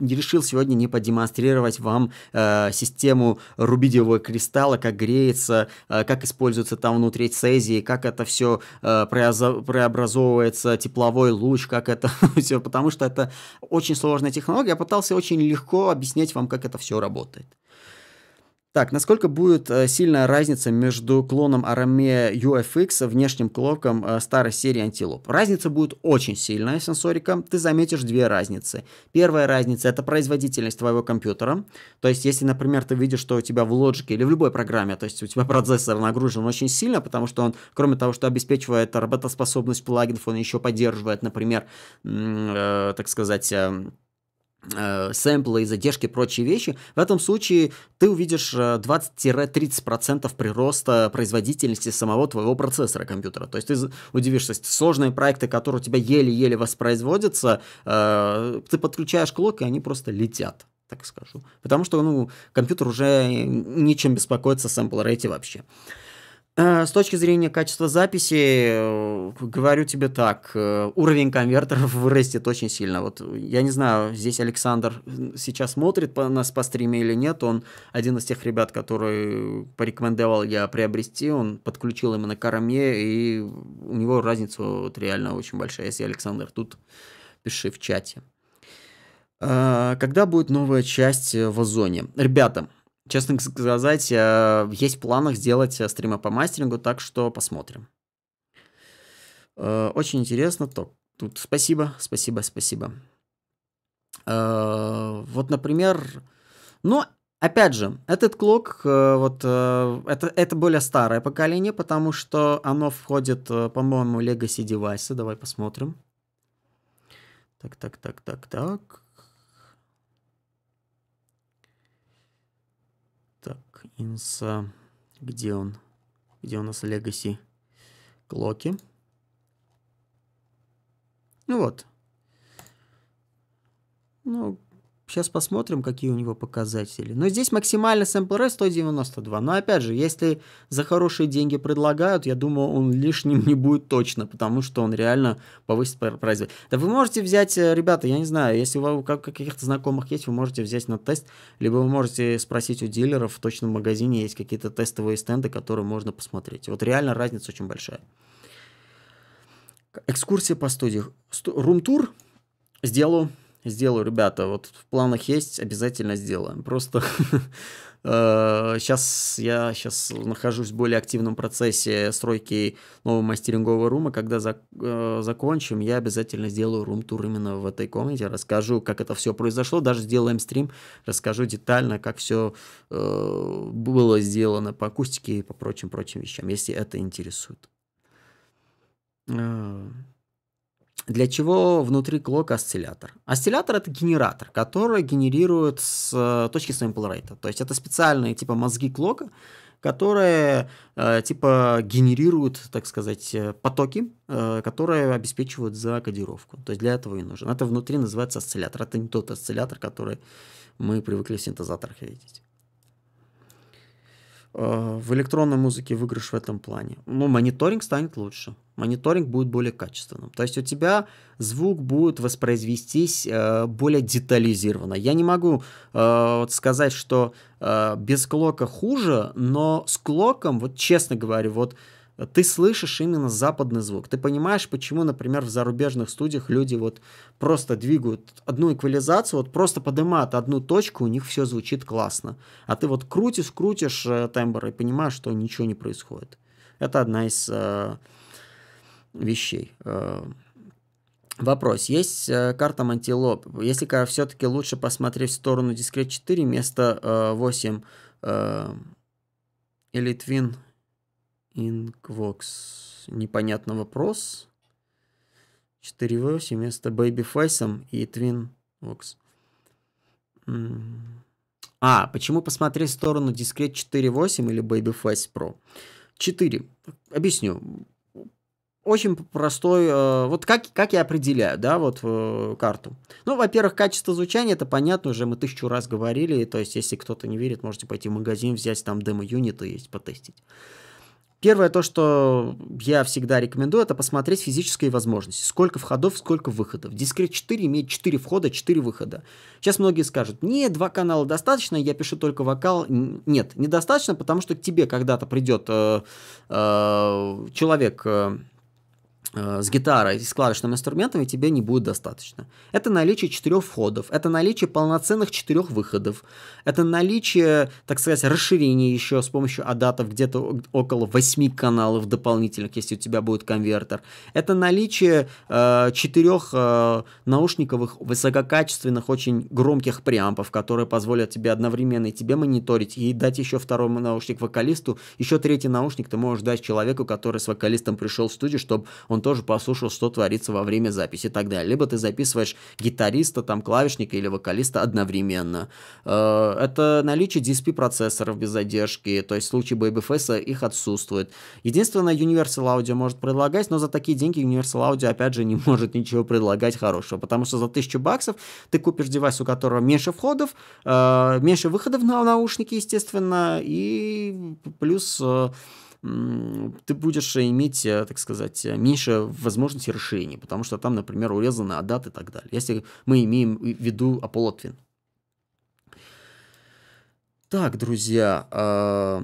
решил сегодня не подемонстрировать вам э, систему рубидиевого кристалла, как греется, э, как используется там внутри цезии, как это все э, преобразовывается, тепловой луч, как это все, потому что это очень сложная технология. Я пытался очень легко объяснять вам, как это все работает. Так, насколько будет э, сильная разница между клоном Арамея UFX и внешним клоком э, старой серии Антилоп? Разница будет очень сильная, сенсорика. Ты заметишь две разницы. Первая разница – это производительность твоего компьютера. То есть, если, например, ты видишь, что у тебя в Logic или в любой программе, то есть у тебя процессор нагружен очень сильно, потому что он, кроме того, что обеспечивает работоспособность плагинов, он еще поддерживает, например, э, так сказать, эм, Э, сэмплы и задержки прочие вещи, в этом случае ты увидишь 20-30% э, прироста производительности самого твоего процессора компьютера. То есть ты удивишься, сложные проекты, которые у тебя еле-еле воспроизводятся, э, ты подключаешь клок, и они просто летят так скажу. Потому что ну, компьютер уже ничем беспокоиться о сэмпл-рейте вообще. Uh, Э, с точки зрения качества записи, э, говорю тебе так, э, уровень конвертеров вырастет очень сильно. Вот я не знаю, здесь Александр сейчас смотрит по нас по стриме или нет, он один из тех ребят, который порекомендовал я приобрести, он подключил именно к Араме, и у него разница вот реально очень большая. Если Александр тут, пиши в чате. Когда будет новая часть в Озоне? Ребята, Честно сказать, э, есть в планах сделать э, стримы по мастерингу, так что посмотрим. Э, очень интересно. То, тут спасибо, спасибо, спасибо. Вот, например, но ну, Опять же, этот клок, вот это, это более старое поколение, потому что оно входит, по-моему, Legacy девайсы. Давай посмотрим. Так, так, так, так, так. Так, инса... Где он? Где у нас легаси? Клоки. Ну вот. Ну, Сейчас посмотрим, какие у него показатели. Но здесь максимально сэмпл рейс 192. Но опять же, если за хорошие деньги предлагают, я думаю, он лишним не будет точно, потому что он реально повысит производительность. Да вы можете взять, э, ребята, я не знаю, если у вас каких-то знакомых есть, вы можете взять на тест, либо вы можете спросить у дилеров, в точном магазине есть какие-то тестовые стенды, которые можно посмотреть. Вот реально разница очень большая. Экскурсия по студии. Румтур сделаю Сделаю, ребята, вот в планах есть, обязательно сделаем. Просто сейчас э, я сейчас нахожусь в более активном процессе стройки нового мастерингового рума. Когда э, закончим, я обязательно сделаю рум-тур именно в этой комнате. Расскажу, как это все произошло. Даже сделаем стрим, расскажу детально, как все э, было сделано по акустике и по прочим-прочим вещам, если это интересует. Для чего внутри клока осциллятор? Осциллятор это генератор, который генерирует с э, точки sample rate. То есть это специальные типа мозги клока, которые э, типа генерируют, так сказать, э, потоки, которые обеспечивают за закодировку. То есть для этого и нужен. Это внутри называется осциллятор. Это не тот осциллятор, который мы привыкли в синтезаторах видеть. Э, в электронной музыке выигрыш в этом плане. Ну, мониторинг станет лучше. Мониторинг будет более качественным. То есть у тебя звук будет воспроизвестись э, более детализированно. Я не могу э, вот сказать, что э, без клока хуже, но с клоком, вот честно говорю, вот э, ты слышишь именно западный звук. Ты понимаешь, почему, например, в зарубежных студиях люди вот просто двигают одну эквализацию, вот просто поднимают одну точку, у них все звучит классно. А ты вот крутишь, крутишь э, тембр и понимаешь, что ничего не происходит. Это одна из э, вещей. Э, вопрос. Есть э, карта Мантилоп? Если все-таки лучше посмотреть в сторону Дискрет 4 вместо э, 8 э, или Twin Инквокс. Непонятно вопрос. 4 v вместо Бэйбифайсом и Твин Вокс. А, почему посмотреть в сторону дискрет 4.8 или Babyface Pro? 4. Объясню. Очень простой. Э, вот как, как я определяю, да, вот э, карту. Ну, во-первых, качество звучания, это понятно, уже мы тысячу раз говорили. То есть, если кто-то не верит, можете пойти в магазин, взять там демо-юниты есть потестить. Первое то, что я всегда рекомендую, это посмотреть физические возможности. Сколько входов, сколько выходов. Дискрет 4 имеет 4 входа, 4 выхода. Сейчас многие скажут, не, два канала достаточно, я пишу только вокал. Нет, недостаточно, потому что к тебе когда-то придет э, э, человек... Э, Э, с гитарой, с клавишным инструментом, и тебе не будет достаточно. Это наличие четырех входов, это наличие полноценных четырех выходов, это наличие, так сказать, расширения еще с помощью адатов где-то около восьми каналов дополнительных, если у тебя будет конвертер. Это наличие э, четырех э, наушниковых высококачественных, очень громких преампов, которые позволят тебе одновременно и тебе мониторить, и дать еще второму наушник вокалисту, еще третий наушник ты можешь дать человеку, который с вокалистом пришел в студию, чтобы он тоже послушал, что творится во время записи и так далее. Либо ты записываешь гитариста, там, клавишника или вокалиста одновременно. Э, это наличие DSP-процессоров без задержки, то есть в случае Babyface их отсутствует. Единственное, Universal Audio может предлагать, но за такие деньги Universal Audio, опять же, не может ничего предлагать хорошего, потому что за 1000 баксов ты купишь девайс, у которого меньше входов, э, меньше выходов на наушники, естественно, и плюс э, ты будешь иметь, э, так сказать, э, меньше возможностей решения, потому что там, например, урезаны адат и так далее, если мы имеем в виду Аполлотвин. Так, друзья, э...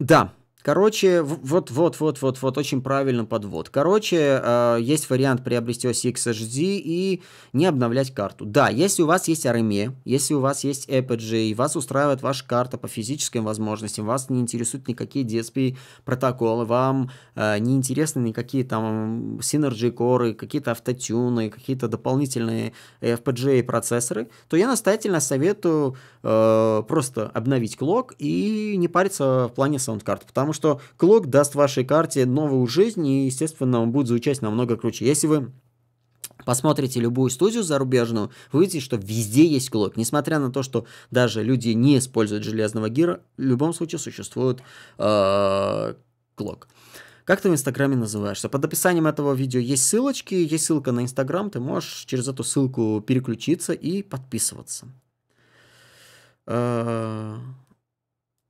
да, Короче, вот-вот-вот-вот-вот, очень правильно подвод. Короче, э, есть вариант приобрести OS X и не обновлять карту. Да, если у вас есть RME, если у вас есть Apogee, и вас устраивает ваша карта по физическим возможностям, вас не интересуют никакие DSP протоколы, вам э, не интересны никакие там Synergy Core, какие-то автотюны, какие-то дополнительные FPGA процессоры, то я настоятельно советую э, просто обновить клок и не париться в плане саундкарт, потому что что клок даст вашей карте новую жизнь, и, естественно, он будет звучать намного круче. Если вы посмотрите любую студию зарубежную, вы увидите, что везде есть клок. Несмотря на то, что даже люди не используют железного гира, в любом случае существует э, клок. Как ты в Инстаграме называешься? Под описанием этого видео есть ссылочки, есть ссылка на Инстаграм, ты можешь через эту ссылку переключиться и подписываться. Э,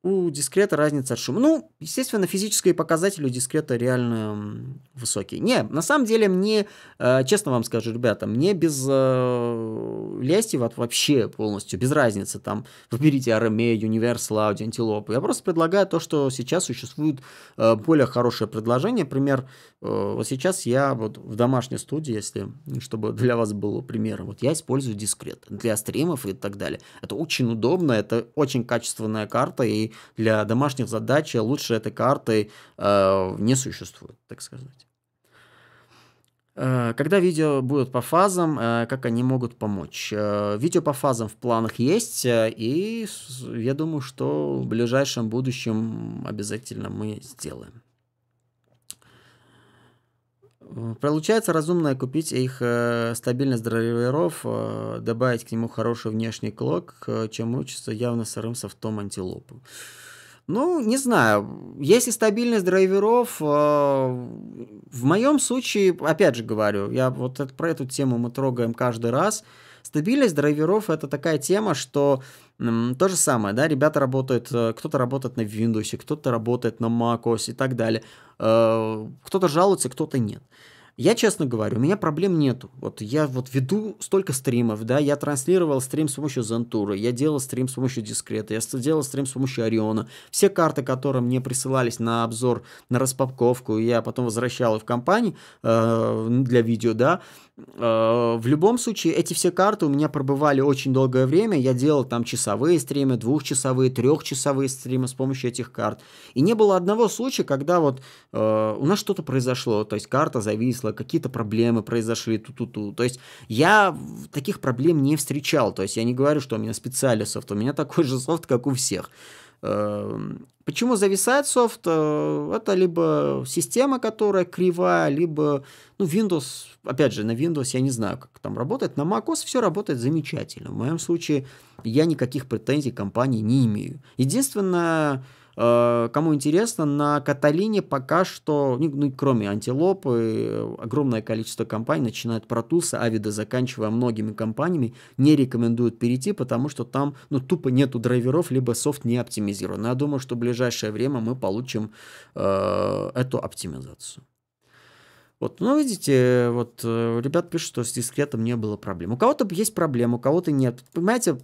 у дискрета разница от шума. Ну, естественно, физические показатели у дискрета реально высокие. Не, на самом деле мне, э, честно вам скажу, ребята, мне без э, вот вообще полностью, без разницы там, выберите RMA, Universal Audio, Antelope. Я просто предлагаю то, что сейчас существует э, более хорошее предложение. Пример, э, вот сейчас я вот в домашней студии, если, чтобы для вас было примером, вот я использую дискрет для стримов и так далее. Это очень удобно, это очень качественная карта, и для домашних задач а лучше этой карты э, не существует, так сказать. Э, когда видео будут по фазам, э, как они могут помочь? Э, видео по фазам в планах есть, и я думаю, что в ближайшем будущем обязательно мы сделаем. Получается разумно купить их э, стабильность драйверов, э, добавить к нему хороший внешний клок, э, чем учится явно сырым софтом антилопу. Ну, не знаю. Если стабильность драйверов, в моем случае, опять же говорю, я вот про эту тему мы трогаем каждый раз – Стабильность драйверов это такая тема, что м, то же самое, да, ребята работают, э, кто-то работает на Windows, кто-то работает на macOS и так далее. Э, кто-то жалуется, кто-то нет. Я честно говорю, у меня проблем нету. Вот я вот веду столько стримов, да, я транслировал стрим с помощью Зентура, я делал стрим с помощью Дискрета, я делал стрим с помощью Ориона. Все карты, которые мне присылались на обзор, на распаковку, я потом возвращал их в компанию э, для видео, да, Э, в любом случае, эти все карты у меня пробывали очень долгое время. Я делал там часовые стримы, двухчасовые, трехчасовые стримы с помощью этих карт. И не было одного случая, когда вот э, у нас что-то произошло, то есть карта зависла, какие-то проблемы произошли, ту-ту-ту. То есть я таких проблем не встречал. То есть я не говорю, что у меня специальный софт, у меня такой же софт, как у всех. Эм, почему зависает софт? Э, это либо система, которая кривая, либо ну, Windows, опять же, на Windows я не знаю, как там работает. На macOS все работает замечательно. В моем случае я никаких претензий компании не имею. Единственное, Э, кому интересно, на Каталине пока что, ну, ну кроме антилопы, э, огромное количество компаний, начинает протулся, Авида, заканчивая многими компаниями, не рекомендуют перейти, потому что там ну, тупо нету драйверов, либо софт не оптимизирован. Я думаю, что в ближайшее время мы получим э, эту оптимизацию. Вот, ну, видите, вот э, ребят пишут, что с дискретом не было проблем. У кого-то есть проблемы, у кого-то нет. Понимаете,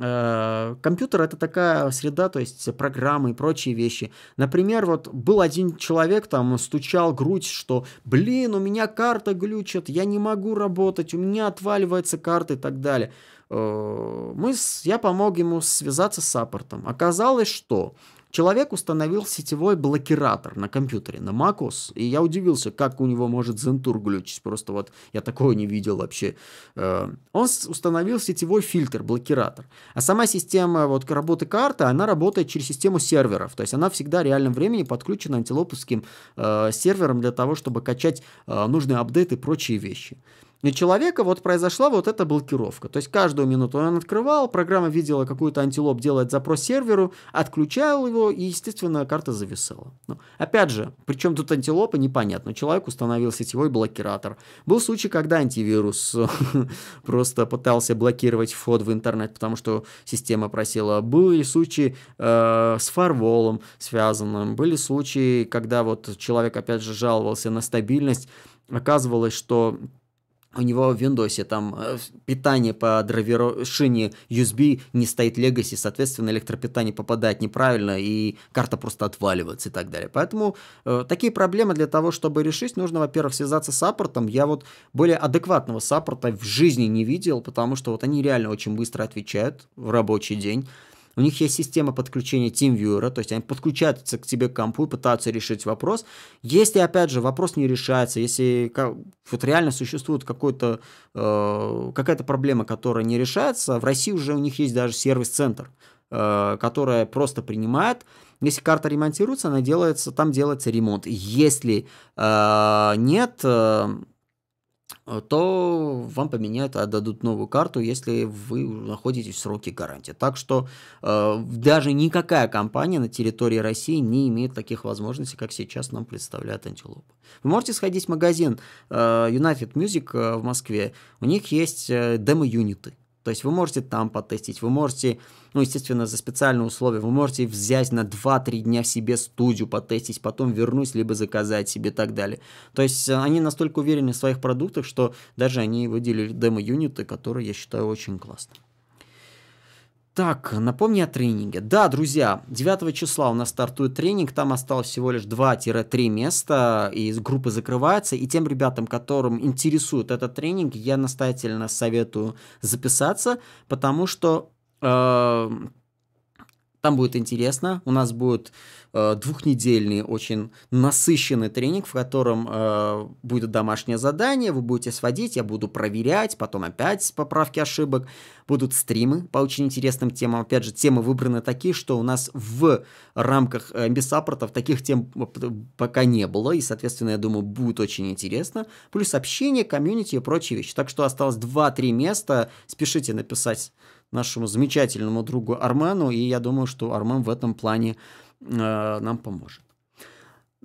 э, компьютер это такая среда, то есть программы и прочие вещи. Например, вот был один человек, там, стучал грудь, что, блин, у меня карта глючит, я не могу работать, у меня отваливается карта и так далее. Э, мы, я помог ему связаться с саппортом. Оказалось, что Человек установил сетевой блокиратор на компьютере, на macOS, и я удивился, как у него может Zentur глючить, просто вот я такого не видел вообще. Э, он установил сетевой фильтр, блокиратор, а сама система вот работы карты, она работает через систему серверов, то есть она всегда в реальном времени подключена антилоповским э, сервером для того, чтобы качать э, нужные апдейты и прочие вещи у человека вот произошла вот эта блокировка. То есть каждую минуту он открывал, программа видела какую-то антилоп, делает запрос серверу, отключал его, и, естественно, карта зависала. Но, ну, опять же, причем тут антилопы непонятно. Человек установил сетевой блокиратор. Был случай, когда антивирус просто пытался блокировать вход в интернет, потому что система просила. Были случаи э, с фарволом связанным, были случаи, когда вот человек, опять же, жаловался на стабильность, оказывалось, что у него в Windows там э, питание по драйверу, шине USB не стоит Legacy, соответственно, электропитание попадает неправильно, и карта просто отваливается и так далее. Поэтому э, такие проблемы для того, чтобы решить, нужно, во-первых, связаться с саппортом. Я вот более адекватного саппорта в жизни не видел, потому что вот они реально очень быстро отвечают в рабочий день. У них есть система подключения TeamViewer, то есть они подключаются к тебе к компу и пытаются решить вопрос. Если, опять же, вопрос не решается, если вот реально существует какой-то, э, какая-то проблема, которая не решается, в России уже у них есть даже сервис-центр, э, которая просто принимает если карта ремонтируется, она делается, там делается ремонт. Если э, нет, э, Э, то вам поменяют, отдадут новую карту, если вы находитесь в сроке гарантии. Так что э, даже никакая компания на территории России не имеет таких возможностей, как сейчас нам представляет Антилопа. Вы можете сходить в магазин э, United Music э, в Москве, у них есть э, демо-юниты. То есть вы можете там потестить, вы можете, ну, естественно, за специальные условия, вы можете взять на 2-3 дня себе студию потестить, потом вернуть, либо заказать себе и так далее. То есть э, они настолько уверены в своих продуктах, что даже они выделили демо-юниты, которые я считаю очень классно. Так, напомни о тренинге. Да, друзья, 9 числа у нас стартует тренинг, там осталось всего лишь 2-3 места, и группы закрывается, и тем ребятам, которым интересует этот тренинг, я настоятельно советую записаться, потому что э, там будет интересно. У нас будет э, двухнедельный, очень насыщенный тренинг, в котором э, будет домашнее задание, вы будете сводить, я буду проверять, потом опять поправки ошибок. Будут стримы по очень интересным темам. Опять же, темы выбраны такие, что у нас в рамках э, бессаппортов таких тем пока не было, и, соответственно, я думаю, будет очень интересно. Плюс общение, комьюнити и прочие вещи. Так что осталось 2-3 места. Спешите написать нашему замечательному другу Арману и я думаю, что Арман в этом плане э, нам поможет.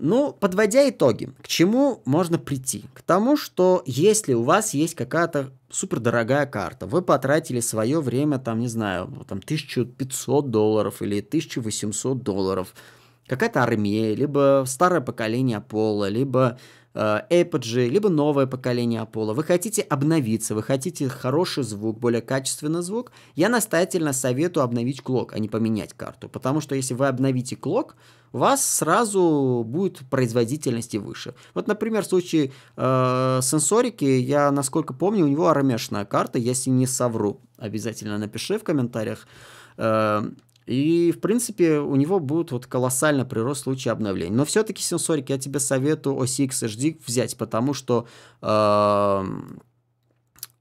Ну, подводя итоги, к чему можно прийти? К тому, что если у вас есть какая-то супердорогая карта, вы потратили свое время, там, не знаю, ну, там 1500 долларов или 1800 долларов, какая-то армия, либо старое поколение Пола, либо Э, Apogee, либо новое поколение Apollo, вы хотите обновиться, вы хотите хороший звук, более качественный звук, я настоятельно советую обновить клок, а не поменять карту. Потому что если вы обновите клок, у вас сразу будет производительности выше. Вот, например, в случае э, сенсорики, я, насколько помню, у него армешная эм карта, если не совру, обязательно напиши в комментариях. Э, и, в принципе, у него будет вот колоссально прирост в случае обновлений. Но все-таки, сенсорик, я тебе советую OS X HD взять, потому что э, OS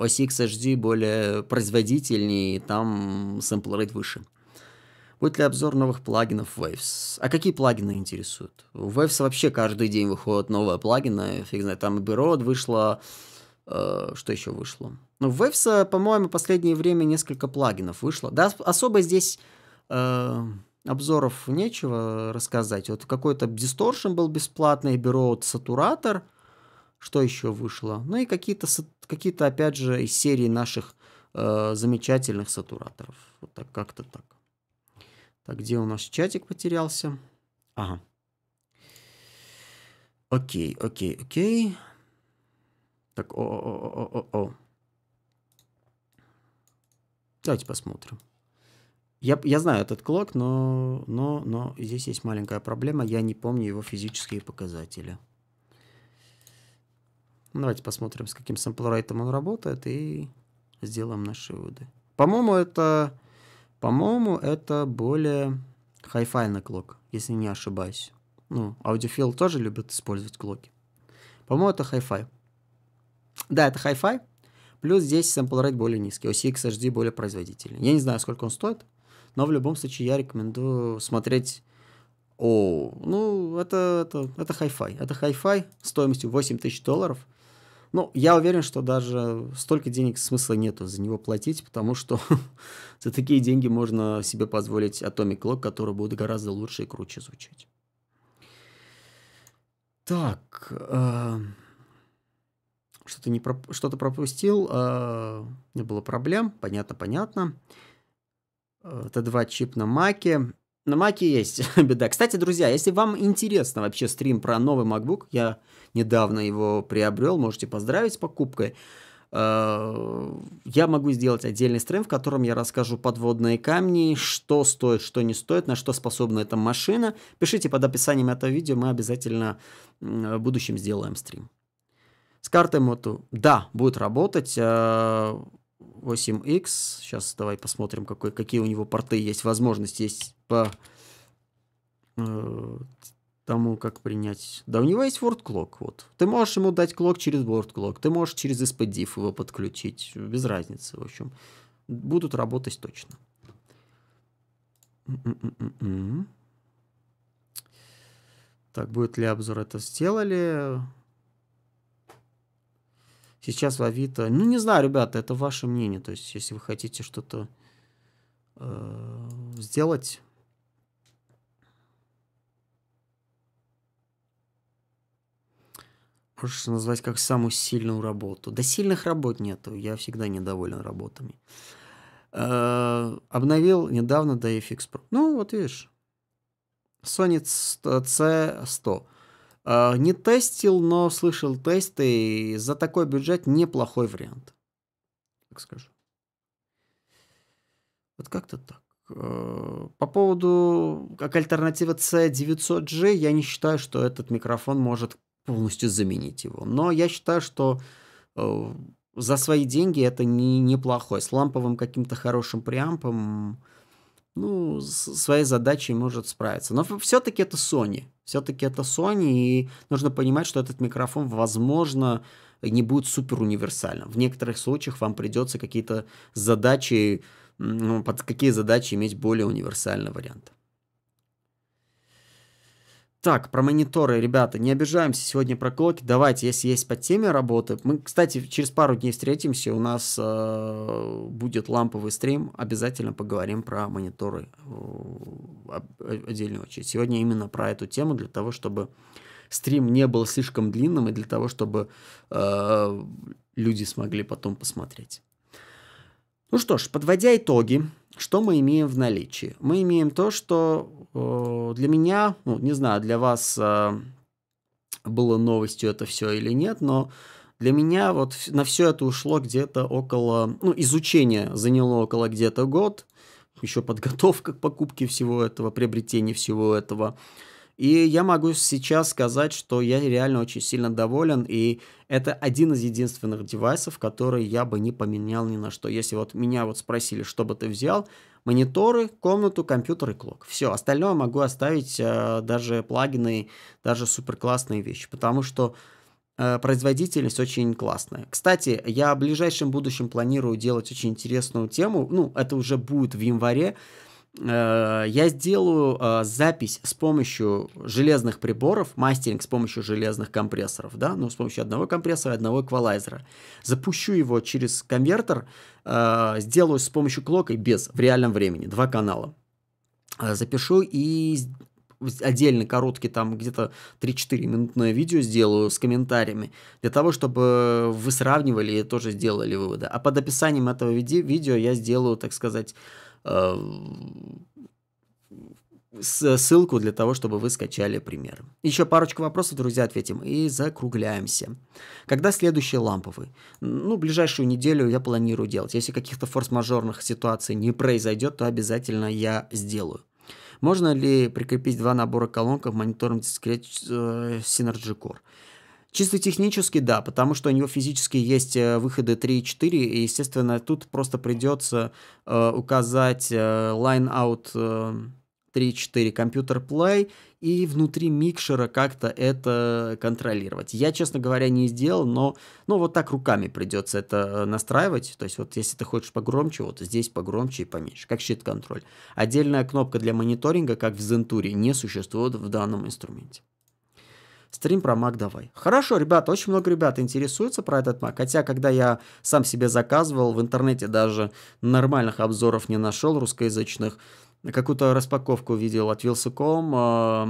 HD более производительнее, и там сэмпл рейт выше. Будет ли обзор новых плагинов Waves? А какие плагины интересуют? У Waves вообще каждый день выходят новые плагины. Фиг знает, там и Берод вышло. Э, что еще вышло? Ну, в Waves, по-моему, последнее время несколько плагинов вышло. Да, особо здесь э, обзоров нечего рассказать. Вот какой-то Distortion был бесплатный, бюро Сатуратор. Что еще вышло? Ну и какие-то, какие то опять же, из серии наших э, замечательных сатураторов. Вот так, как-то так. Так, где у нас чатик потерялся? Ага. Окей, окей, окей. Так, о-о-о-о-о. Давайте посмотрим. Я, я знаю этот клок, но, но, но здесь есть маленькая проблема. Я не помню его физические показатели. Ну, давайте посмотрим, с каким сэмплрейтом он работает и сделаем наши выводы. По-моему, это, по-моему, это более хай-фай на клок, если не ошибаюсь. Ну, аудиофил тоже любят использовать клоки. По-моему, это хай-фай. Да, это хай-фай. Плюс здесь сэмпл рейт более низкий. OCX HD более производительный. Я не знаю, сколько он стоит. Но в любом случае я рекомендую смотреть о, ну, это, это, это хай-фай. Это хай-фай стоимостью 8 тысяч долларов. Ну, я уверен, что даже столько денег смысла нету за него платить, потому что за такие деньги можно себе позволить Atomic Clock, который будет гораздо лучше и круче звучать. Так, э, что-то, не проп... что-то пропустил, э, не было проблем, понятно, понятно. Э, Т2 чип на маке. На маке есть беда. Кстати, друзья, если вам интересно вообще стрим про новый MacBook, я недавно его приобрел, можете поздравить с покупкой. Э, я могу сделать отдельный стрим, в котором я расскажу подводные камни, что стоит, что не стоит, на что способна эта машина. Пишите под описанием этого видео, мы обязательно в будущем сделаем стрим. С картой Моту, да, будет работать. Э, 8X. Сейчас давай посмотрим, какой, какие у него порты есть. Возможность есть по э, тому, как принять. Да, у него есть Word Clock. Вот. Ты можешь ему дать клок через Word Clock. Ты можешь через SPDIF его подключить. Без разницы, в общем. Будут работать точно. Так, будет ли обзор? Это сделали сейчас в Авито. Э, ну, не знаю, ребята, это ваше мнение. То есть, если вы хотите что-то э, сделать. Можешь назвать как самую сильную работу. Да сильных работ нету. Я всегда недоволен работами. Э, обновил недавно до FX Pro. Ну, вот видишь. Sony C100. Э, не тестил, но слышал тесты, и за такой бюджет неплохой вариант. Так скажу. Вот как-то так. Э, по поводу, как альтернатива C900G, я не считаю, что этот микрофон может полностью заменить его. Но я считаю, что э, за свои деньги это не, неплохой. С ламповым каким-то хорошим преампом ну, своей задачей может справиться. Но все-таки это Sony. Все-таки это Sony, и нужно понимать, что этот микрофон, возможно, не будет супер универсальным. В некоторых случаях вам придется какие-то задачи, ну, под какие задачи иметь более универсальный вариант. Так, про мониторы, ребята, не обижаемся сегодня про клоки. Давайте, если есть по теме работы. Мы, кстати, через пару дней встретимся. У нас э, будет ламповый стрим. Обязательно поговорим про мониторы э, отдельно. очередь. Сегодня именно про эту тему, для того, чтобы стрим не был слишком длинным и для того, чтобы э, люди смогли потом посмотреть. Ну что ж, подводя итоги, что мы имеем в наличии? Мы имеем то, что Э, для меня, ну, не знаю, для вас э, было новостью это все или нет, но для меня вот на все это ушло где-то около, ну, изучение заняло около где-то год, еще подготовка к покупке всего этого, приобретение всего этого. И я могу сейчас сказать, что я реально очень сильно доволен, и это один из единственных девайсов, который я бы не поменял ни на что. Если вот меня вот спросили, что бы ты взял, мониторы, комнату, компьютер и клок. Все, остальное могу оставить, э, даже плагины, даже супер классные вещи, потому что э, производительность очень классная. Кстати, я в ближайшем будущем планирую делать очень интересную тему, ну, это уже будет в январе, Э, я сделаю э, запись с помощью железных приборов, мастеринг с помощью железных компрессоров, да, ну, с помощью одного компрессора и одного эквалайзера. Запущу его через конвертер, э, сделаю с помощью клока и без, в реальном времени, два канала. Запишу и отдельно короткий, там где-то 3-4 минутное видео сделаю с комментариями, для того, чтобы вы сравнивали и тоже сделали выводы. А под описанием этого видео я сделаю, так сказать, Э, э, ссылку для того, чтобы вы скачали пример. Еще парочку вопросов, друзья, ответим и закругляемся. Когда следующие ламповые? Ну, ближайшую неделю я планирую делать. Если каких-то форс-мажорных ситуаций не произойдет, то обязательно я сделаю. Можно ли прикрепить два набора колонок в мониторинг э, Synergy Core? Чисто технически, да, потому что у него физически есть э, выходы 3 и 4, и, естественно, тут просто придется э, указать э, line out э, 3.4 компьютер play и внутри микшера как-то это контролировать. Я, честно говоря, не сделал, но ну, вот так руками придется это э, настраивать. То есть вот если ты хочешь погромче, вот здесь погромче и поменьше, как щит контроль. Отдельная кнопка для мониторинга, как в Zenture, не существует в данном инструменте. Стрим про Mac давай. Хорошо, ребята, очень много ребят интересуются про этот Mac. Хотя, когда я сам себе заказывал, в интернете даже нормальных обзоров не нашел русскоязычных. Какую-то распаковку видел от Wilson.com, э, а,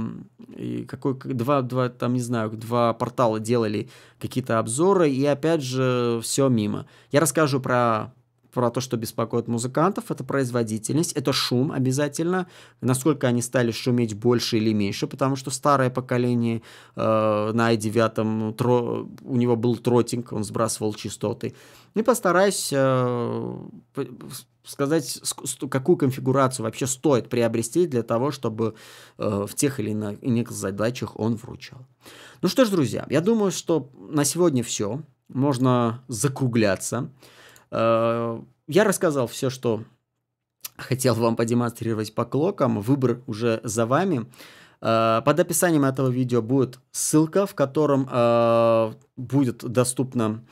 и какой, два, два, там, не знаю, два портала делали какие-то обзоры, и опять же, все мимо. Я расскажу про про то, что беспокоит музыкантов, это производительность, это шум обязательно, насколько они стали шуметь больше или меньше, потому что старое поколение э, на i9, тро, у него был тротинг, он сбрасывал частоты. И постараюсь э, сказать, какую конфигурацию вообще стоит приобрести для того, чтобы э, в тех или иных задачах он вручал. Ну что ж, друзья, я думаю, что на сегодня все. Можно закругляться. Э, я рассказал все, что хотел вам подемонстрировать по клокам. Выбор уже за вами. Э, под описанием этого видео будет ссылка, в котором э, будет доступно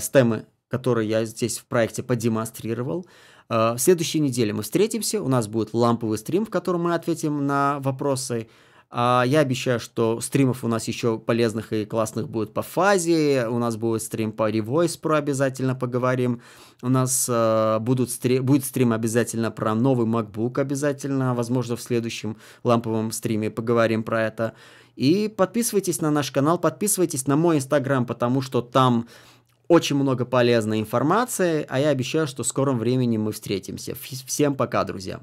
стемы, которые я здесь в проекте подемонстрировал. В следующей неделе мы встретимся, у нас будет ламповый стрим, в котором мы ответим на вопросы а я обещаю, что стримов у нас еще полезных и классных будет по фазе. У нас будет стрим по Revoice Pro обязательно поговорим. У нас э, будут стрим, будет стрим обязательно про новый MacBook обязательно. Возможно, в следующем ламповом стриме поговорим про это. И подписывайтесь на наш канал, подписывайтесь на мой инстаграм, потому что там очень много полезной информации, а я обещаю, что в скором времени мы встретимся. Всем пока, друзья!